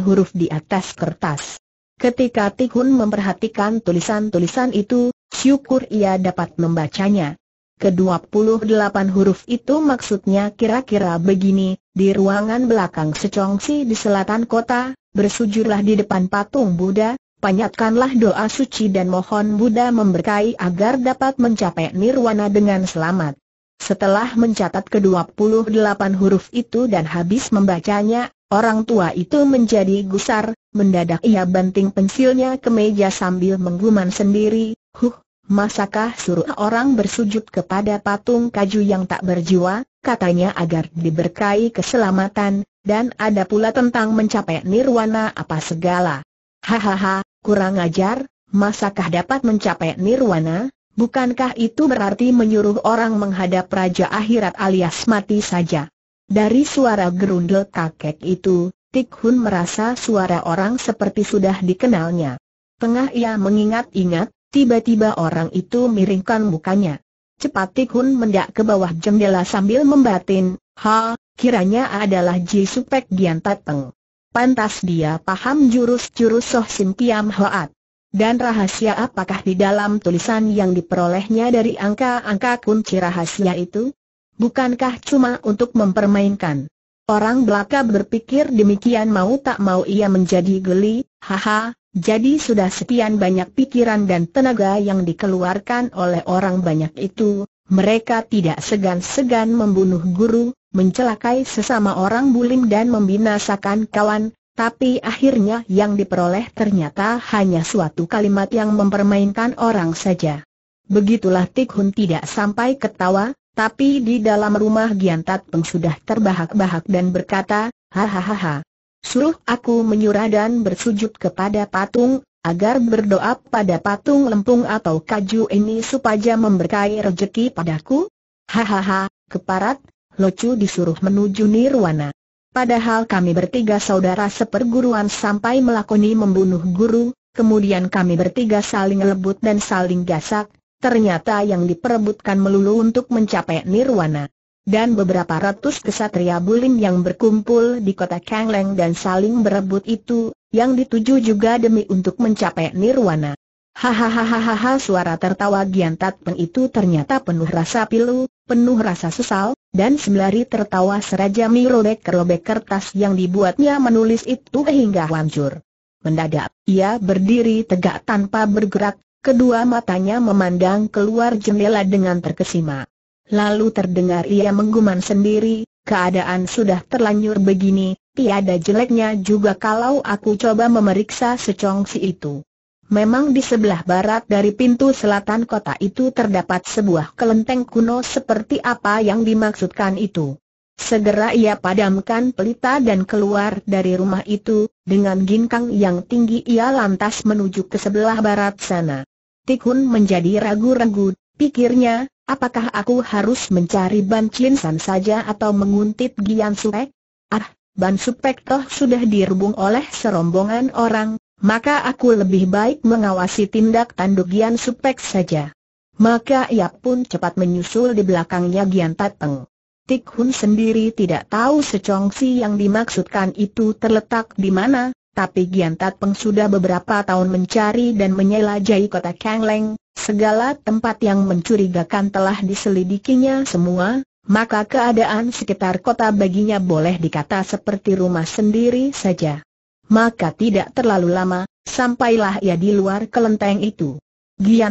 huruf di atas kertas. Ketika Tikun memperhatikan tulisan-tulisan itu, syukur ia dapat membacanya. Kedua puluh delapan huruf itu maksudnya kira-kira begini, di ruangan belakang secongsi di selatan kota, bersujurlah di depan patung Buddha, panjatkanlah doa suci dan mohon Buddha memberkahi agar dapat mencapai nirwana dengan selamat. Setelah mencatat ke-28 huruf itu dan habis membacanya, orang tua itu menjadi gusar, mendadak ia banting pensilnya ke meja sambil menggumam sendiri, huh, masakah suruh orang bersujud kepada patung kaju yang tak berjiwa, katanya agar diberkahi keselamatan, dan ada pula tentang mencapai nirwana apa segala. Hahaha, Kurang ajar, masakah dapat mencapai nirwana? Bukankah itu berarti menyuruh orang menghadap Raja Akhirat alias mati saja? Dari suara gerundel kakek itu, Tik Hun merasa suara orang seperti sudah dikenalnya. Tengah ia mengingat-ingat, tiba-tiba orang itu miringkan mukanya. Cepat Tik Hun mendak ke bawah jendela sambil membatin, ha, kiranya adalah Ji Supek Tateng. Pantas dia paham jurus-jurus Soh Sim Piam Hoat. Dan rahasia apakah di dalam tulisan yang diperolehnya dari angka-angka kunci rahasia itu? Bukankah cuma untuk mempermainkan? Orang belaka berpikir demikian mau tak mau ia menjadi geli, haha, jadi sudah sekian banyak pikiran dan tenaga yang dikeluarkan oleh orang banyak itu, mereka tidak segan-segan membunuh guru, mencelakai sesama orang bulim dan membinasakan kawan, tapi akhirnya yang diperoleh ternyata hanya suatu kalimat yang mempermainkan orang saja. Begitulah Tik tidak sampai ketawa, tapi di dalam rumah Gian Tat Peng sudah terbahak-bahak dan berkata, Hahaha, suruh aku menyurah dan bersujud kepada patung, agar berdoa pada patung lempung atau kaju ini supaya memberkahi rejeki padaku? Hahaha, keparat, Locu disuruh menuju Nirwana. Padahal kami bertiga saudara seperguruan sampai melakoni membunuh guru, kemudian kami bertiga saling lebut dan saling gasak, ternyata yang diperebutkan melulu untuk mencapai Nirwana dan beberapa ratus kesatria bulim yang berkumpul di kota Kangleng dan saling berebut itu, yang dituju juga demi untuk mencapai nirwana. Hahaha suara tertawa Gian Tat itu ternyata penuh rasa pilu, penuh rasa sesal, dan sembari tertawa seraja mirobek-robek kertas yang dibuatnya menulis itu hingga hancur. Mendadak, ia berdiri tegak tanpa bergerak, kedua matanya memandang keluar jendela dengan terkesima. Lalu terdengar ia menggumam sendiri, keadaan sudah terlanjur begini, tiada jeleknya juga kalau aku coba memeriksa secongsi itu. Memang di sebelah barat dari pintu selatan kota itu terdapat sebuah kelenteng kuno seperti apa yang dimaksudkan itu. Segera ia padamkan pelita dan keluar dari rumah itu, dengan ginkang yang tinggi ia lantas menuju ke sebelah barat sana. Tikun menjadi ragu-ragu, pikirnya, Apakah aku harus mencari Ban Chin San saja atau menguntit Gian Supek? Ah, Ban Supek toh sudah dirubung oleh serombongan orang, maka aku lebih baik mengawasi tindak tanduk Gian Supek saja. Maka ia pun cepat menyusul di belakangnya Gian Tateng. Tik Hun sendiri tidak tahu secongsi yang dimaksudkan itu terletak di mana, tapi Tat Peng sudah beberapa tahun mencari dan menyelajahi kota Kangleng, segala tempat yang mencurigakan telah diselidikinya semua, maka keadaan sekitar kota baginya boleh dikata seperti rumah sendiri saja. Maka tidak terlalu lama, sampailah ia di luar kelenteng itu.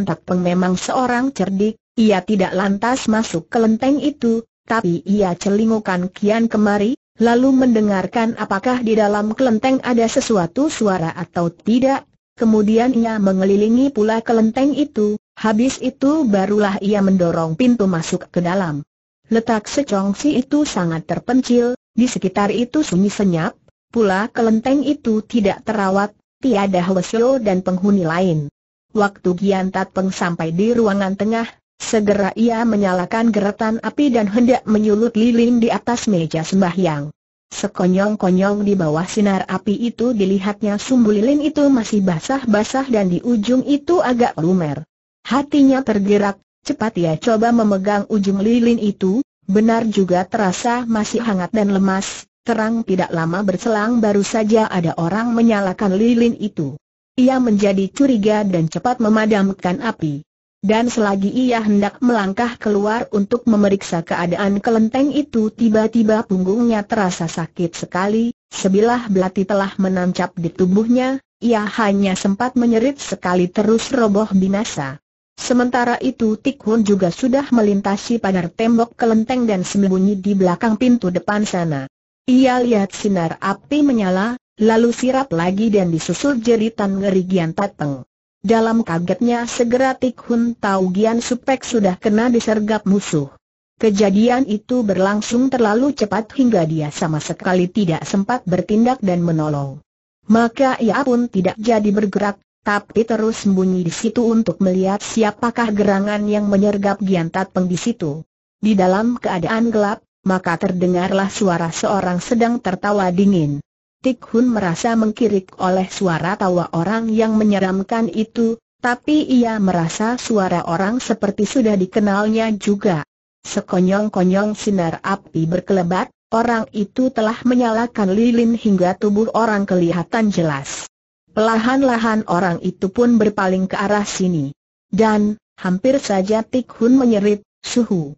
Tat Peng memang seorang cerdik, ia tidak lantas masuk kelenteng itu, tapi ia celingukan kian kemari, lalu mendengarkan apakah di dalam kelenteng ada sesuatu suara atau tidak. Kemudian ia mengelilingi pula kelenteng itu, habis itu barulah ia mendorong pintu masuk ke dalam. Letak secongsi itu sangat terpencil, di sekitar itu sunyi senyap, pula kelenteng itu tidak terawat, tiada hwesyo dan penghuni lain. Waktu Giantat Peng sampai di ruangan tengah, Segera ia menyalakan geretan api dan hendak menyulut lilin di atas meja sembahyang. Sekonyong-konyong di bawah sinar api itu dilihatnya sumbu lilin itu masih basah-basah dan di ujung itu agak lumer. Hatinya tergerak, cepat ia coba memegang ujung lilin itu, benar juga terasa masih hangat dan lemas, terang tidak lama berselang baru saja ada orang menyalakan lilin itu. Ia menjadi curiga dan cepat memadamkan api. Dan selagi ia hendak melangkah keluar untuk memeriksa keadaan kelenteng itu tiba-tiba punggungnya terasa sakit sekali, sebilah belati telah menancap di tubuhnya, ia hanya sempat menyerit sekali terus roboh binasa. Sementara itu Tik juga sudah melintasi pagar tembok kelenteng dan sembunyi di belakang pintu depan sana. Ia lihat sinar api menyala, lalu sirap lagi dan disusul jeritan ngeri Gian Giantateng. Dalam kagetnya segera Tik Hun tahu Gian Supek sudah kena disergap musuh. Kejadian itu berlangsung terlalu cepat hingga dia sama sekali tidak sempat bertindak dan menolong. Maka ia pun tidak jadi bergerak, tapi terus sembunyi di situ untuk melihat siapakah gerangan yang menyergap Gian Tatpeng di situ. Di dalam keadaan gelap, maka terdengarlah suara seorang sedang tertawa dingin. Tik Hun merasa mengkirik oleh suara tawa orang yang menyeramkan itu, tapi ia merasa suara orang seperti sudah dikenalnya juga. Sekonyong-konyong sinar api berkelebat, orang itu telah menyalakan lilin hingga tubuh orang kelihatan jelas. Pelahan-lahan orang itu pun berpaling ke arah sini. Dan, hampir saja Tik Hun menyerit, suhu.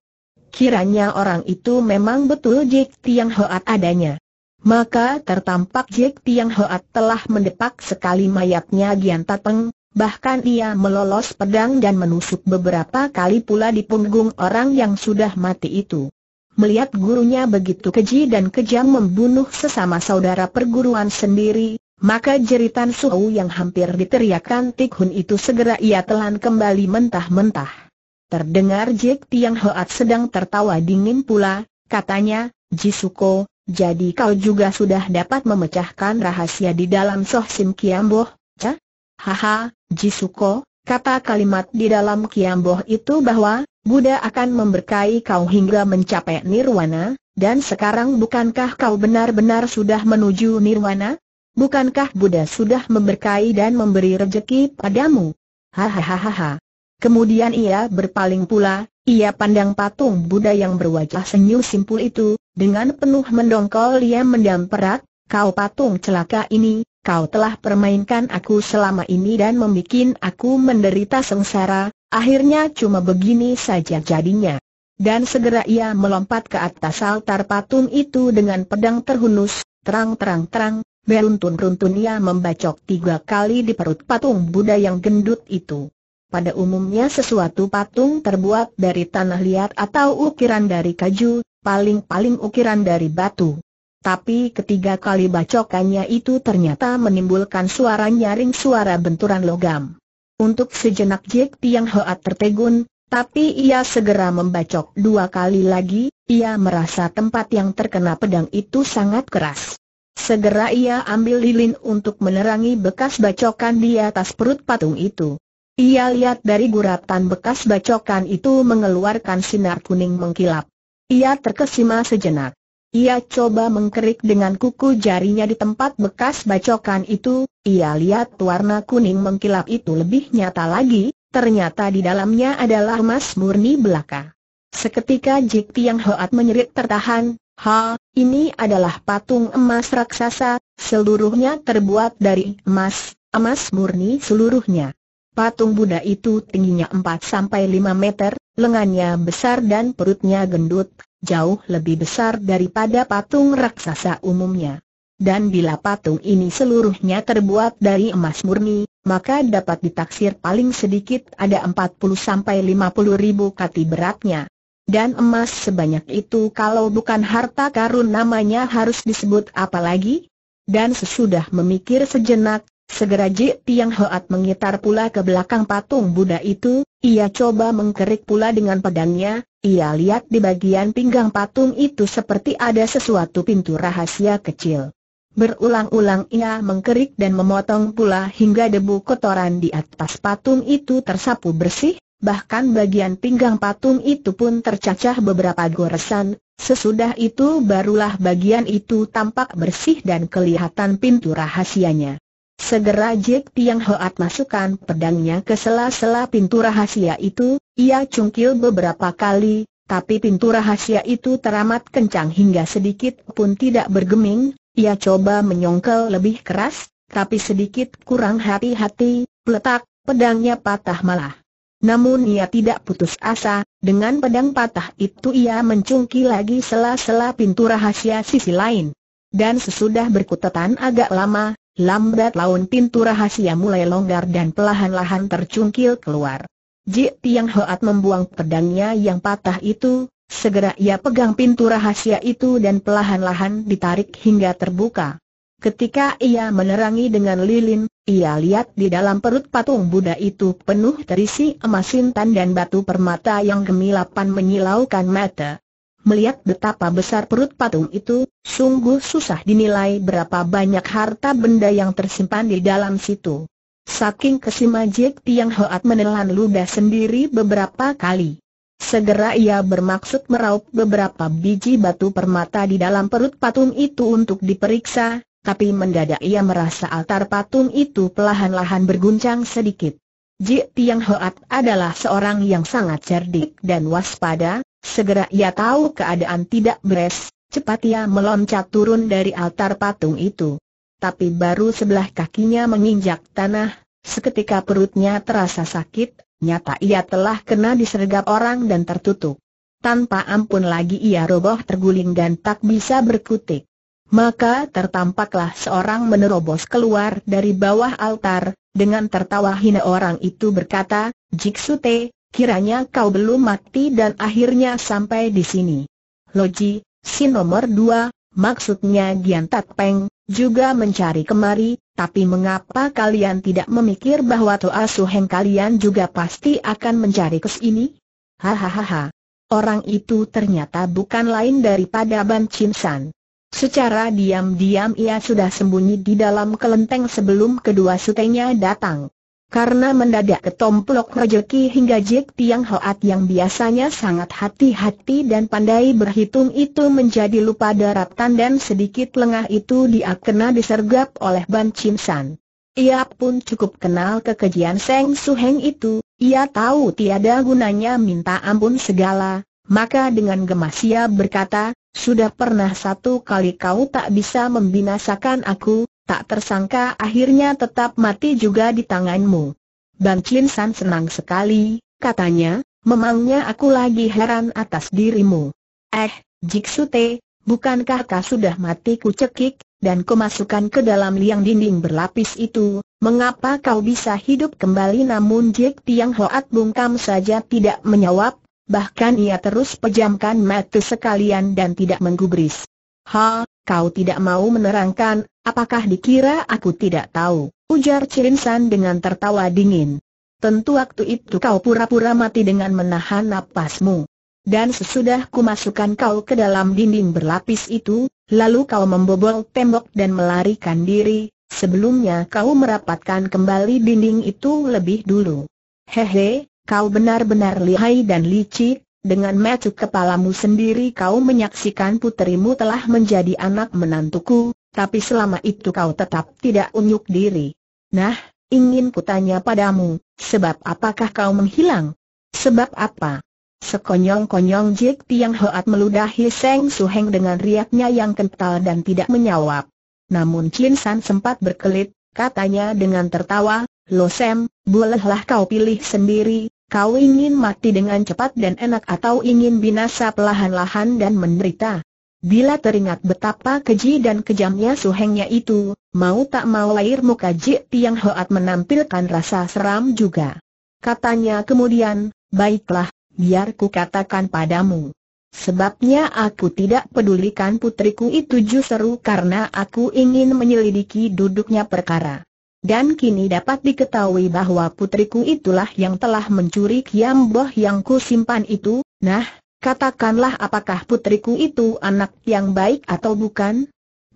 Kiranya orang itu memang betul Jik Tiang Hoat adanya maka tertampak Jek Tiang Hoat telah mendepak sekali mayatnya Gian Tateng, bahkan ia melolos pedang dan menusuk beberapa kali pula di punggung orang yang sudah mati itu. Melihat gurunya begitu keji dan kejam membunuh sesama saudara perguruan sendiri, maka jeritan Suhu yang hampir diteriakkan Tik Hun itu segera ia telan kembali mentah-mentah. Terdengar Jek Tiang Hoat sedang tertawa dingin pula, katanya, Jisuko, jadi kau juga sudah dapat memecahkan rahasia di dalam Soh Sim Kiamboh, ya? Haha, Jisuko, kata kalimat di dalam Kiamboh itu bahwa, Buddha akan memberkahi kau hingga mencapai nirwana, dan sekarang bukankah kau benar-benar sudah menuju nirwana? Bukankah Buddha sudah memberkahi dan memberi rejeki padamu? Hahaha. Kemudian ia berpaling pula, ia pandang patung Buddha yang berwajah senyum simpul itu, dengan penuh mendongkol ia mendamperat, kau patung celaka ini, kau telah permainkan aku selama ini dan membuat aku menderita sengsara, akhirnya cuma begini saja jadinya. Dan segera ia melompat ke atas altar patung itu dengan pedang terhunus, terang-terang-terang, beruntun-runtun ia membacok tiga kali di perut patung Buddha yang gendut itu. Pada umumnya sesuatu patung terbuat dari tanah liat atau ukiran dari kayu, paling-paling ukiran dari batu. Tapi ketiga kali bacokannya itu ternyata menimbulkan suara nyaring suara benturan logam. Untuk sejenak Jack Tiang Hoat tertegun, tapi ia segera membacok dua kali lagi, ia merasa tempat yang terkena pedang itu sangat keras. Segera ia ambil lilin untuk menerangi bekas bacokan di atas perut patung itu. Ia lihat dari guratan bekas bacokan itu mengeluarkan sinar kuning mengkilap. Ia terkesima sejenak. Ia coba mengkerik dengan kuku jarinya di tempat bekas bacokan itu, ia lihat warna kuning mengkilap itu lebih nyata lagi, ternyata di dalamnya adalah emas murni belaka. Seketika Jik Tiang Hoat menyerit tertahan, ha, ini adalah patung emas raksasa, seluruhnya terbuat dari emas, emas murni seluruhnya. Patung Buddha itu tingginya empat sampai lima meter, lengannya besar dan perutnya gendut, jauh lebih besar daripada patung raksasa umumnya. Dan bila patung ini seluruhnya terbuat dari emas murni, maka dapat ditaksir paling sedikit ada 40-50 ribu kati beratnya. Dan emas sebanyak itu kalau bukan harta karun namanya harus disebut apa lagi? Dan sesudah memikir sejenak, Segera Ji Tiang Hoat mengitar pula ke belakang patung Buddha itu, ia coba mengkerik pula dengan pedangnya, ia lihat di bagian pinggang patung itu seperti ada sesuatu pintu rahasia kecil. Berulang-ulang ia mengkerik dan memotong pula hingga debu kotoran di atas patung itu tersapu bersih, bahkan bagian pinggang patung itu pun tercacah beberapa goresan, sesudah itu barulah bagian itu tampak bersih dan kelihatan pintu rahasianya. Segera Jek Tiang Hoat masukkan pedangnya ke sela-sela pintu rahasia itu, ia cungkil beberapa kali, tapi pintu rahasia itu teramat kencang hingga sedikit pun tidak bergeming, ia coba menyongkel lebih keras, tapi sedikit kurang hati-hati, peletak, pedangnya patah malah. Namun ia tidak putus asa, dengan pedang patah itu ia mencungkil lagi sela-sela pintu rahasia sisi lain. Dan sesudah berkutatan agak lama, Lambat laun pintu rahasia mulai longgar dan pelahan lahan tercungkil keluar. Ji Tiang Hoat membuang pedangnya yang patah itu, segera ia pegang pintu rahasia itu dan pelahan lahan ditarik hingga terbuka. Ketika ia menerangi dengan lilin, ia lihat di dalam perut patung Buddha itu penuh terisi emas intan dan batu permata yang gemilapan menyilaukan mata. Melihat betapa besar perut patung itu, sungguh susah dinilai berapa banyak harta benda yang tersimpan di dalam situ. Saking kesimajik Tiang Hoat menelan ludah sendiri beberapa kali. Segera ia bermaksud meraup beberapa biji batu permata di dalam perut patung itu untuk diperiksa, tapi mendadak ia merasa altar patung itu perlahan-lahan berguncang sedikit. Ji Tiang Hoat adalah seorang yang sangat cerdik dan waspada, Segera ia tahu keadaan tidak beres, cepat ia meloncat turun dari altar patung itu. Tapi baru sebelah kakinya menginjak tanah, seketika perutnya terasa sakit, nyata ia telah kena disergap orang dan tertutup. Tanpa ampun lagi ia roboh terguling dan tak bisa berkutik. Maka tertampaklah seorang menerobos keluar dari bawah altar, dengan tertawa hina orang itu berkata, Jiksu te. Kiranya kau belum mati dan akhirnya sampai di sini. Loji, si nomor dua, maksudnya Gian Tat Peng, juga mencari kemari, tapi mengapa kalian tidak memikir bahwa Toa Suheng kalian juga pasti akan mencari kesini? Hahaha. Orang itu ternyata bukan lain daripada Ban Chin San. Secara diam-diam ia sudah sembunyi di dalam kelenteng sebelum kedua sutenya datang. Karena mendadak ketomplok rejeki hingga Jik Tiang Hoat yang biasanya sangat hati-hati dan pandai berhitung itu menjadi lupa daratan dan sedikit lengah itu dia kena disergap oleh Ban Chim San. Ia pun cukup kenal kekejian Seng Suheng itu, ia tahu tiada gunanya minta ampun segala, maka dengan gemas ia berkata, sudah pernah satu kali kau tak bisa membinasakan aku, tak tersangka akhirnya tetap mati juga di tanganmu. Ban Chin San senang sekali, katanya, memangnya aku lagi heran atas dirimu. Eh, Jik Te, bukankah kau sudah mati ku cekik, dan kemasukan ke dalam liang dinding berlapis itu, mengapa kau bisa hidup kembali namun Jik Tiang Hoat bungkam saja tidak menjawab, bahkan ia terus pejamkan mata sekalian dan tidak menggubris. Ha, kau tidak mau menerangkan Apakah dikira aku tidak tahu? Ujar Cirinsan dengan tertawa dingin. Tentu waktu itu kau pura-pura mati dengan menahan napasmu. Dan sesudah ku masukkan kau ke dalam dinding berlapis itu, lalu kau membobol tembok dan melarikan diri, sebelumnya kau merapatkan kembali dinding itu lebih dulu. Hehe, kau benar-benar lihai dan licik, dengan mecuk kepalamu sendiri kau menyaksikan putrimu telah menjadi anak menantuku, tapi selama itu kau tetap tidak unyuk diri. Nah, ingin kutanya padamu, sebab apakah kau menghilang? Sebab apa? Sekonyong-konyong Jik Tiang Hoat meludahi Seng Suheng dengan riaknya yang kental dan tidak menyawab. Namun Chin San sempat berkelit, katanya dengan tertawa, Lo Sam, bolehlah kau pilih sendiri, kau ingin mati dengan cepat dan enak atau ingin binasa pelahan-lahan dan menderita. Bila teringat betapa keji dan kejamnya suhengnya itu, mau tak mau air muka Ji Tiang Hoat menampilkan rasa seram juga. Katanya kemudian, baiklah, biar ku katakan padamu. Sebabnya aku tidak pedulikan putriku itu justru karena aku ingin menyelidiki duduknya perkara. Dan kini dapat diketahui bahwa putriku itulah yang telah mencuri Kiam Boh yang ku simpan itu, nah, Katakanlah apakah putriku itu anak yang baik atau bukan?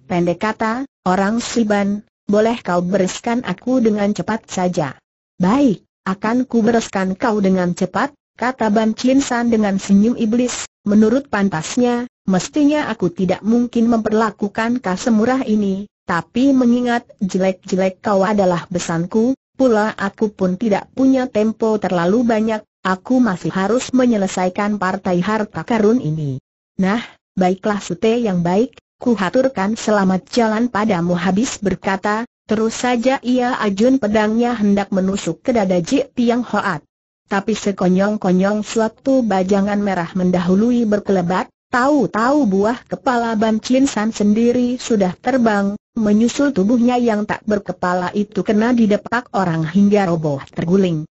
Pendek kata, orang Siban, boleh kau bereskan aku dengan cepat saja. Baik, akan ku bereskan kau dengan cepat, kata Ban Chin dengan senyum iblis, menurut pantasnya, mestinya aku tidak mungkin memperlakukan kau semurah ini, tapi mengingat jelek-jelek kau adalah besanku, pula aku pun tidak punya tempo terlalu banyak, Aku masih harus menyelesaikan partai harta karun ini. Nah, baiklah Sute yang baik, kuhaturkan selamat jalan padamu habis berkata, terus saja ia ajun pedangnya hendak menusuk ke dada Jik Tiang Hoat. Tapi sekonyong-konyong suatu bajangan merah mendahului berkelebat, tahu-tahu buah kepala Ban Chin San sendiri sudah terbang, menyusul tubuhnya yang tak berkepala itu kena didepak orang hingga roboh terguling.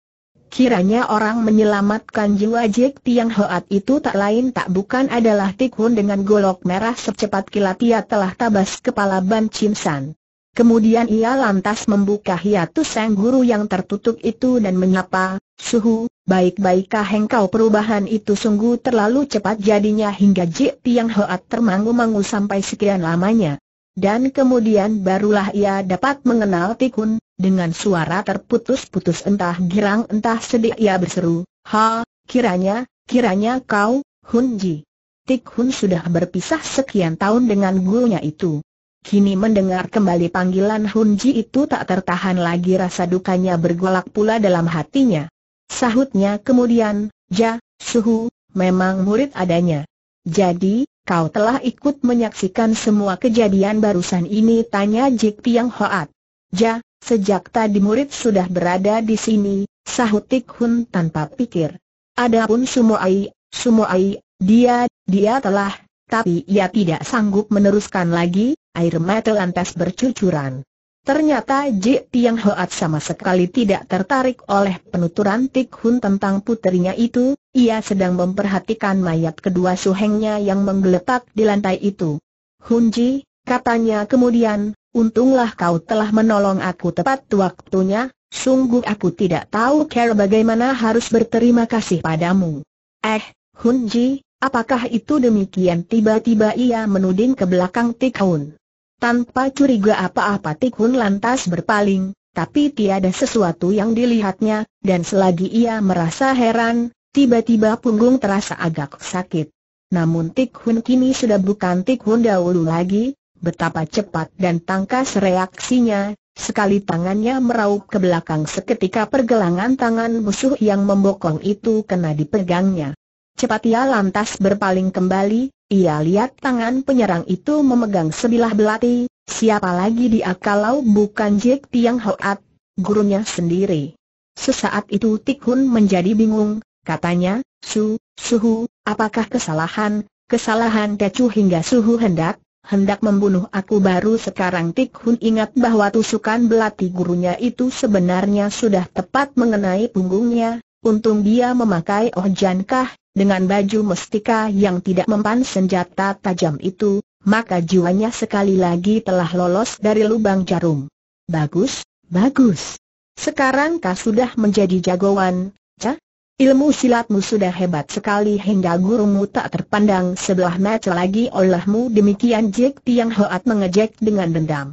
Kiranya orang menyelamatkan jiwa Jek Tiang Hoat itu tak lain tak bukan adalah Tikhun dengan golok merah secepat kilat ia telah tabas kepala Ban Chim San. Kemudian ia lantas membuka hiatus sang guru yang tertutup itu dan menyapa, Suhu, baik-baikkah engkau perubahan itu sungguh terlalu cepat jadinya hingga Jek Tiang Hoat termangu-mangu sampai sekian lamanya dan kemudian barulah ia dapat mengenal Tikun, dengan suara terputus-putus entah girang entah sedih ia berseru, Ha, kiranya, kiranya kau, Hunji. Tikun sudah berpisah sekian tahun dengan gurunya itu. Kini mendengar kembali panggilan Hunji itu tak tertahan lagi rasa dukanya bergolak pula dalam hatinya. Sahutnya kemudian, Ja, Suhu, memang murid adanya. Jadi, Kau telah ikut menyaksikan semua kejadian barusan ini tanya Jik Tiang Hoat. Ja, sejak tadi murid sudah berada di sini, sahut Tik Hun tanpa pikir. Adapun Sumoai, Sumoai, dia, dia telah, tapi ia tidak sanggup meneruskan lagi, air mata lantas bercucuran. Ternyata Ji Tiang Hoat sama sekali tidak tertarik oleh penuturan Tik Hun tentang puterinya itu, ia sedang memperhatikan mayat kedua suhengnya yang menggeletak di lantai itu. Hun Ji, katanya kemudian, untunglah kau telah menolong aku tepat waktunya, sungguh aku tidak tahu cara bagaimana harus berterima kasih padamu. Eh, Hun Ji, apakah itu demikian tiba-tiba ia menuding ke belakang Tik Hun. Tanpa curiga apa-apa Tikhun lantas berpaling, tapi tiada sesuatu yang dilihatnya, dan selagi ia merasa heran, tiba-tiba punggung terasa agak sakit. Namun Tikhun kini sudah bukan Tikhun dahulu lagi, betapa cepat dan tangkas reaksinya, sekali tangannya meraup ke belakang seketika pergelangan tangan musuh yang membokong itu kena dipegangnya. Cepat ia lantas berpaling kembali, ia lihat tangan penyerang itu memegang sebilah belati, siapa lagi dia kalau bukan Jack Tiang Hoat, gurunya sendiri. Sesaat itu Tik Hun menjadi bingung, katanya, Su, Suhu, apakah kesalahan, kesalahan Tecu hingga Suhu hendak, hendak membunuh aku baru sekarang Tik Hun ingat bahwa tusukan belati gurunya itu sebenarnya sudah tepat mengenai punggungnya, untung dia memakai Oh Jankah, dengan baju mestika yang tidak mempan senjata tajam itu, maka jiwanya sekali lagi telah lolos dari lubang jarum. Bagus, bagus. Sekarang kau sudah menjadi jagoan, cah? Ilmu silatmu sudah hebat sekali hingga gurumu tak terpandang sebelah mata lagi olehmu demikian Jek Tiang Hoat mengejek dengan dendam.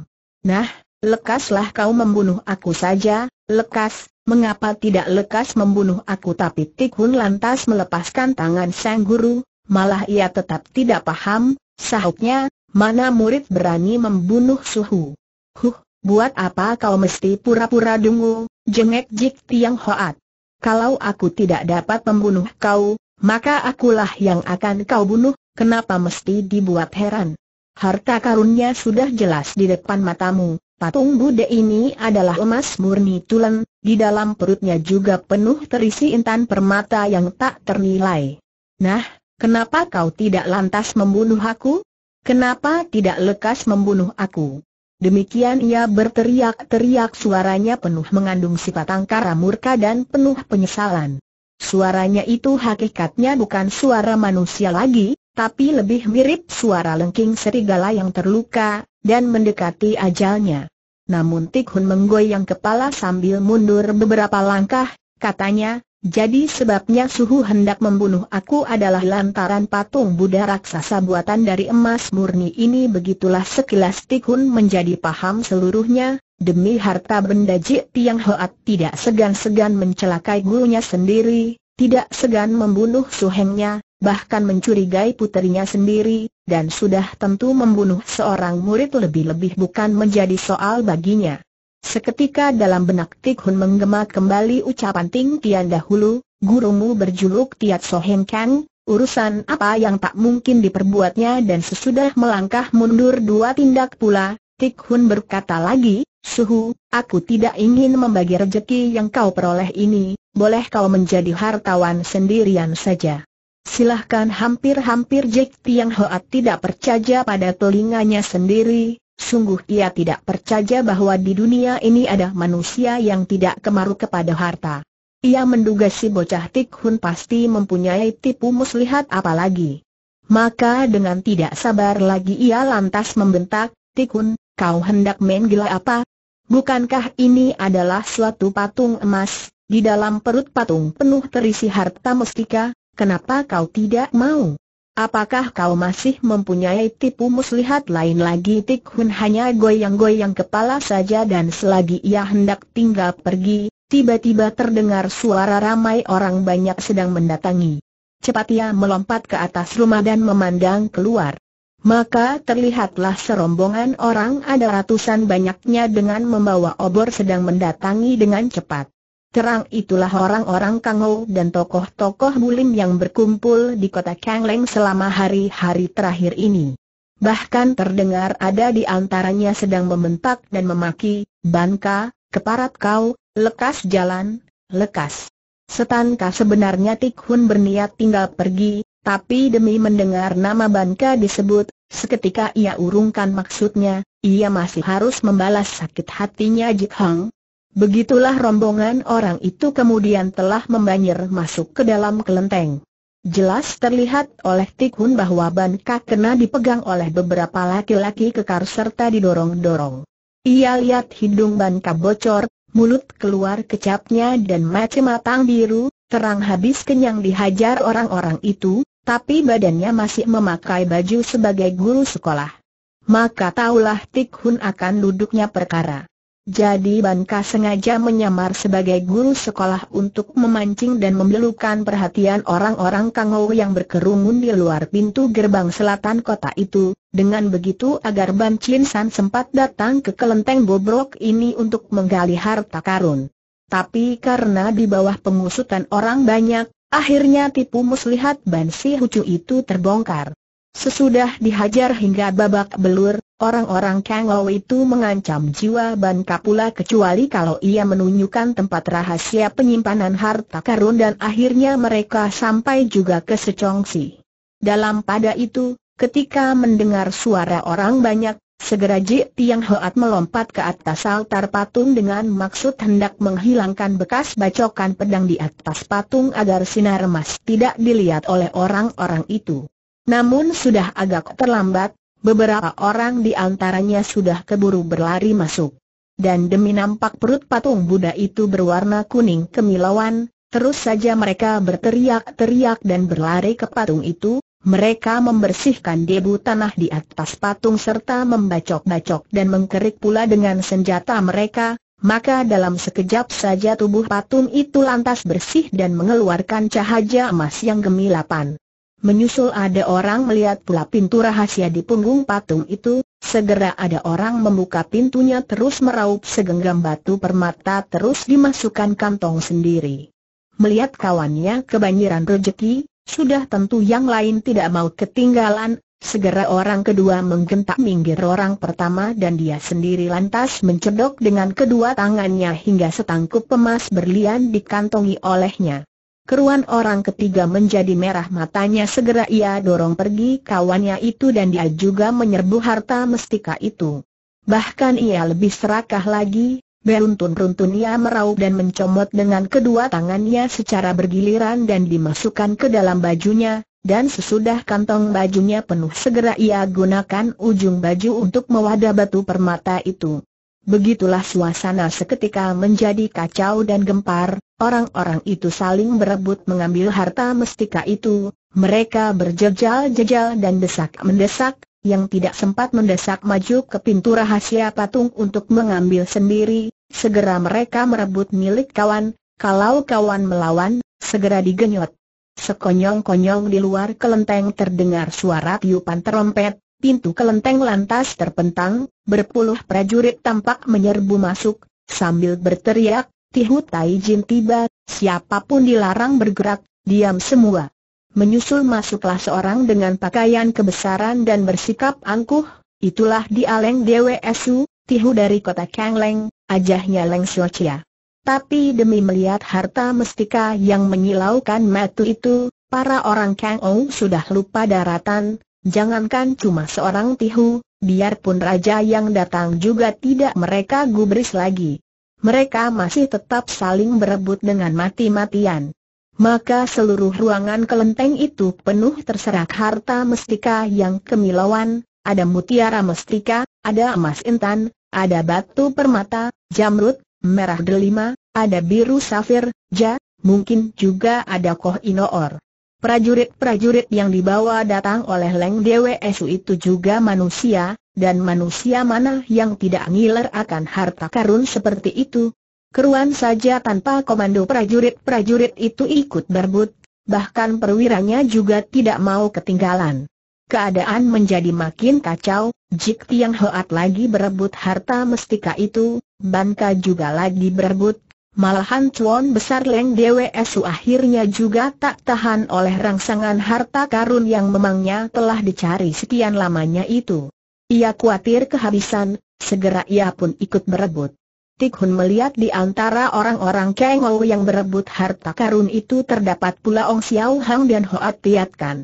Nah, lekaslah kau membunuh aku saja, lekas, mengapa tidak lekas membunuh aku tapi Tik Hun lantas melepaskan tangan sang guru, malah ia tetap tidak paham, sahutnya, mana murid berani membunuh suhu. Huh, buat apa kau mesti pura-pura dungu, jengek jik tiang hoat. Kalau aku tidak dapat membunuh kau, maka akulah yang akan kau bunuh, kenapa mesti dibuat heran? Harta karunnya sudah jelas di depan matamu, Patung Buddha ini adalah emas murni tulen, di dalam perutnya juga penuh terisi intan permata yang tak ternilai. Nah, kenapa kau tidak lantas membunuh aku? Kenapa tidak lekas membunuh aku? Demikian ia berteriak-teriak suaranya penuh mengandung sifat angkara murka dan penuh penyesalan. Suaranya itu hakikatnya bukan suara manusia lagi, tapi lebih mirip suara lengking serigala yang terluka, dan mendekati ajalnya. Namun Tikhun menggoyang kepala sambil mundur beberapa langkah, katanya, jadi sebabnya suhu hendak membunuh aku adalah lantaran patung Buddha raksasa buatan dari emas murni ini begitulah sekilas Tikhun menjadi paham seluruhnya, demi harta benda Jik Tiang Hoat tidak segan-segan mencelakai gurunya sendiri, tidak segan membunuh suhengnya, bahkan mencurigai puterinya sendiri, dan sudah tentu membunuh seorang murid lebih-lebih bukan menjadi soal baginya. Seketika dalam benak Tik Hun menggema kembali ucapan Ting Tian dahulu, gurumu berjuluk Tiat Heng Kang, urusan apa yang tak mungkin diperbuatnya dan sesudah melangkah mundur dua tindak pula, Tik Hun berkata lagi, Suhu, aku tidak ingin membagi rejeki yang kau peroleh ini, boleh kau menjadi hartawan sendirian saja. Silahkan hampir-hampir Jack Tiang hoat tidak percaya pada telinganya sendiri, sungguh ia tidak percaya bahwa di dunia ini ada manusia yang tidak kemaru kepada harta. Ia menduga si bocah Tik Hun pasti mempunyai tipu muslihat apalagi. Maka dengan tidak sabar lagi ia lantas membentak, Tik Hun, kau hendak main gila apa? Bukankah ini adalah suatu patung emas, di dalam perut patung penuh terisi harta mustika? Kenapa kau tidak mau? Apakah kau masih mempunyai tipu muslihat lain lagi Tik Hun hanya goyang-goyang kepala saja dan selagi ia hendak tinggal pergi, tiba-tiba terdengar suara ramai orang banyak sedang mendatangi. Cepat ia melompat ke atas rumah dan memandang keluar. Maka terlihatlah serombongan orang ada ratusan banyaknya dengan membawa obor sedang mendatangi dengan cepat kerang itulah orang-orang Kangou dan tokoh-tokoh bulim yang berkumpul di kota Kangleng selama hari-hari terakhir ini. Bahkan terdengar ada di antaranya sedang membentak dan memaki, Banka, keparat kau, lekas jalan, lekas. Setankah sebenarnya Tik Hun berniat tinggal pergi, tapi demi mendengar nama Banka disebut, seketika ia urungkan maksudnya, ia masih harus membalas sakit hatinya Jik Hang, Begitulah rombongan orang itu kemudian telah membanjir masuk ke dalam kelenteng. Jelas terlihat oleh Tikhun bahwa Ban Kak kena dipegang oleh beberapa laki-laki kekar serta didorong-dorong. Ia lihat hidung Ban Kak bocor, mulut keluar kecapnya dan macam matang biru, terang habis kenyang dihajar orang-orang itu, tapi badannya masih memakai baju sebagai guru sekolah. Maka taulah Tikhun akan duduknya perkara. Jadi Banka sengaja menyamar sebagai guru sekolah untuk memancing dan membelukan perhatian orang-orang Kangou yang berkerumun di luar pintu gerbang selatan kota itu, dengan begitu agar Ban Chin San sempat datang ke kelenteng bobrok ini untuk menggali harta karun. Tapi karena di bawah pengusutan orang banyak, akhirnya tipu muslihat Ban Si Hucu itu terbongkar. Sesudah dihajar hingga babak belur, Orang-orang Kangou itu mengancam jiwa Ban Kapula kecuali kalau ia menunjukkan tempat rahasia penyimpanan harta karun dan akhirnya mereka sampai juga ke Secongsi. Dalam pada itu, ketika mendengar suara orang banyak, segera Ji Tiang Hoat melompat ke atas altar patung dengan maksud hendak menghilangkan bekas bacokan pedang di atas patung agar sinar emas tidak dilihat oleh orang-orang itu. Namun sudah agak terlambat, Beberapa orang di antaranya sudah keburu berlari masuk. Dan demi nampak perut patung Buddha itu berwarna kuning kemilauan, terus saja mereka berteriak-teriak dan berlari ke patung itu, mereka membersihkan debu tanah di atas patung serta membacok-bacok dan mengkerik pula dengan senjata mereka, maka dalam sekejap saja tubuh patung itu lantas bersih dan mengeluarkan cahaya emas yang gemilapan. Menyusul ada orang melihat pula pintu rahasia di punggung patung itu, segera ada orang membuka pintunya terus meraup segenggam batu permata terus dimasukkan kantong sendiri. Melihat kawannya kebanjiran rejeki, sudah tentu yang lain tidak mau ketinggalan, segera orang kedua menggentak minggir orang pertama dan dia sendiri lantas mencedok dengan kedua tangannya hingga setangkup emas berlian dikantongi olehnya. Keruan orang ketiga menjadi merah matanya segera ia dorong pergi kawannya itu dan dia juga menyerbu harta mestika itu. Bahkan ia lebih serakah lagi, beruntun-runtun ia meraup dan mencomot dengan kedua tangannya secara bergiliran dan dimasukkan ke dalam bajunya, dan sesudah kantong bajunya penuh segera ia gunakan ujung baju untuk mewadah batu permata itu. Begitulah suasana seketika menjadi kacau dan gempar, Orang-orang itu saling berebut mengambil harta mestika itu, mereka berjejal-jejal dan desak-mendesak, yang tidak sempat mendesak maju ke pintu rahasia patung untuk mengambil sendiri, segera mereka merebut milik kawan, kalau kawan melawan, segera digenyot. Sekonyong-konyong di luar kelenteng terdengar suara tiupan terompet, pintu kelenteng lantas terpentang, berpuluh prajurit tampak menyerbu masuk, sambil berteriak, Tihu Tai Jin tiba, siapapun dilarang bergerak, diam semua. Menyusul masuklah seorang dengan pakaian kebesaran dan bersikap angkuh, itulah Dialeng Dwsu, Tihu dari kota Kangleng, ajahnya Leng Xiaochia. Tapi demi melihat harta mestika yang menyilaukan matu itu, para orang Kang Ou sudah lupa daratan, jangankan cuma seorang Tihu, biarpun raja yang datang juga tidak mereka gubris lagi mereka masih tetap saling berebut dengan mati-matian. Maka seluruh ruangan kelenteng itu penuh terserak harta mestika yang kemilauan, ada mutiara mestika, ada emas intan, ada batu permata, jamrut, merah delima, ada biru safir, ja, mungkin juga ada koh inoor. Prajurit-prajurit yang dibawa datang oleh Leng Dwe Esu itu juga manusia, dan manusia mana yang tidak ngiler akan harta karun seperti itu? Keruan saja tanpa komando prajurit-prajurit itu ikut berbut, bahkan perwiranya juga tidak mau ketinggalan. Keadaan menjadi makin kacau, Jik Tiang Hoat lagi berebut harta mestika itu, Banka juga lagi berebut, malahan cuan besar Leng DWSU akhirnya juga tak tahan oleh rangsangan harta karun yang memangnya telah dicari sekian lamanya itu. Ia khawatir kehabisan, segera ia pun ikut berebut. Tik melihat di antara orang-orang Kang Ou yang berebut harta karun itu terdapat pula Ong Xiao Hang dan Hoat Tiat Kan.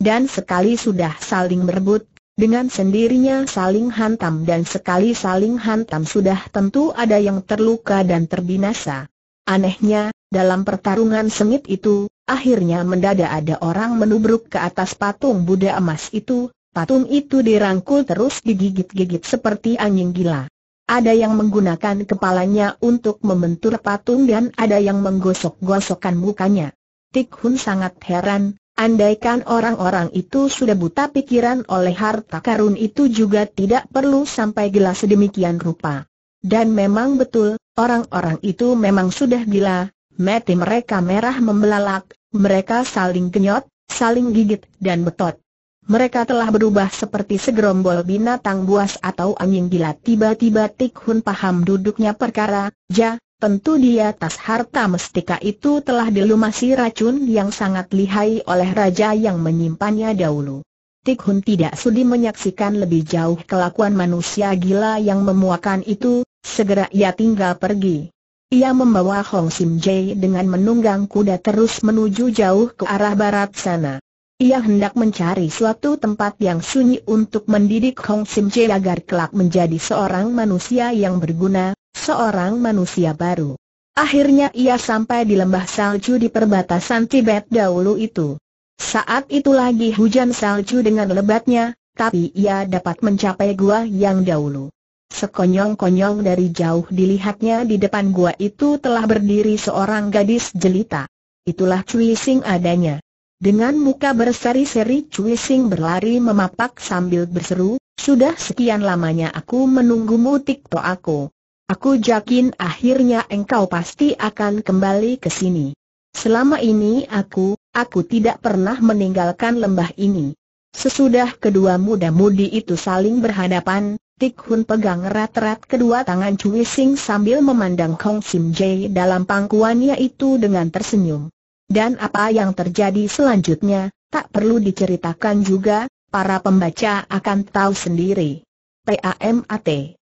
Dan sekali sudah saling berebut, dengan sendirinya saling hantam dan sekali saling hantam sudah tentu ada yang terluka dan terbinasa. Anehnya, dalam pertarungan sengit itu, akhirnya mendadak ada orang menubruk ke atas patung Buddha emas itu, Patung itu dirangkul terus digigit-gigit seperti anjing gila. Ada yang menggunakan kepalanya untuk membentur patung dan ada yang menggosok-gosokkan mukanya. Tik Hun sangat heran, andaikan orang-orang itu sudah buta pikiran oleh harta karun itu juga tidak perlu sampai gila sedemikian rupa. Dan memang betul, orang-orang itu memang sudah gila, mati mereka merah membelalak, mereka saling kenyot, saling gigit dan betot. Mereka telah berubah seperti segerombol binatang buas atau anjing gila tiba-tiba Tikhun paham duduknya perkara, ja, tentu di atas harta mestika itu telah dilumasi racun yang sangat lihai oleh raja yang menyimpannya dahulu. Tikhun tidak sudi menyaksikan lebih jauh kelakuan manusia gila yang memuakan itu, segera ia tinggal pergi. Ia membawa Hong Sim Jae dengan menunggang kuda terus menuju jauh ke arah barat sana. Ia hendak mencari suatu tempat yang sunyi untuk mendidik Hong Sim Jie agar kelak menjadi seorang manusia yang berguna, seorang manusia baru. Akhirnya ia sampai di lembah salju di perbatasan Tibet dahulu itu. Saat itu lagi hujan salju dengan lebatnya, tapi ia dapat mencapai gua yang dahulu. Sekonyong-konyong dari jauh dilihatnya di depan gua itu telah berdiri seorang gadis jelita. Itulah Cui Sing adanya. Dengan muka berseri-seri Cui Sing berlari memapak sambil berseru, sudah sekian lamanya aku menunggumu Tikto aku. Aku yakin akhirnya engkau pasti akan kembali ke sini. Selama ini aku, aku tidak pernah meninggalkan lembah ini. Sesudah kedua muda-mudi itu saling berhadapan, Tik Hun pegang erat-erat kedua tangan Cui Sing sambil memandang Hong Sim Jae dalam pangkuannya itu dengan tersenyum. Dan apa yang terjadi selanjutnya, tak perlu diceritakan juga, para pembaca akan tahu sendiri. PAMAT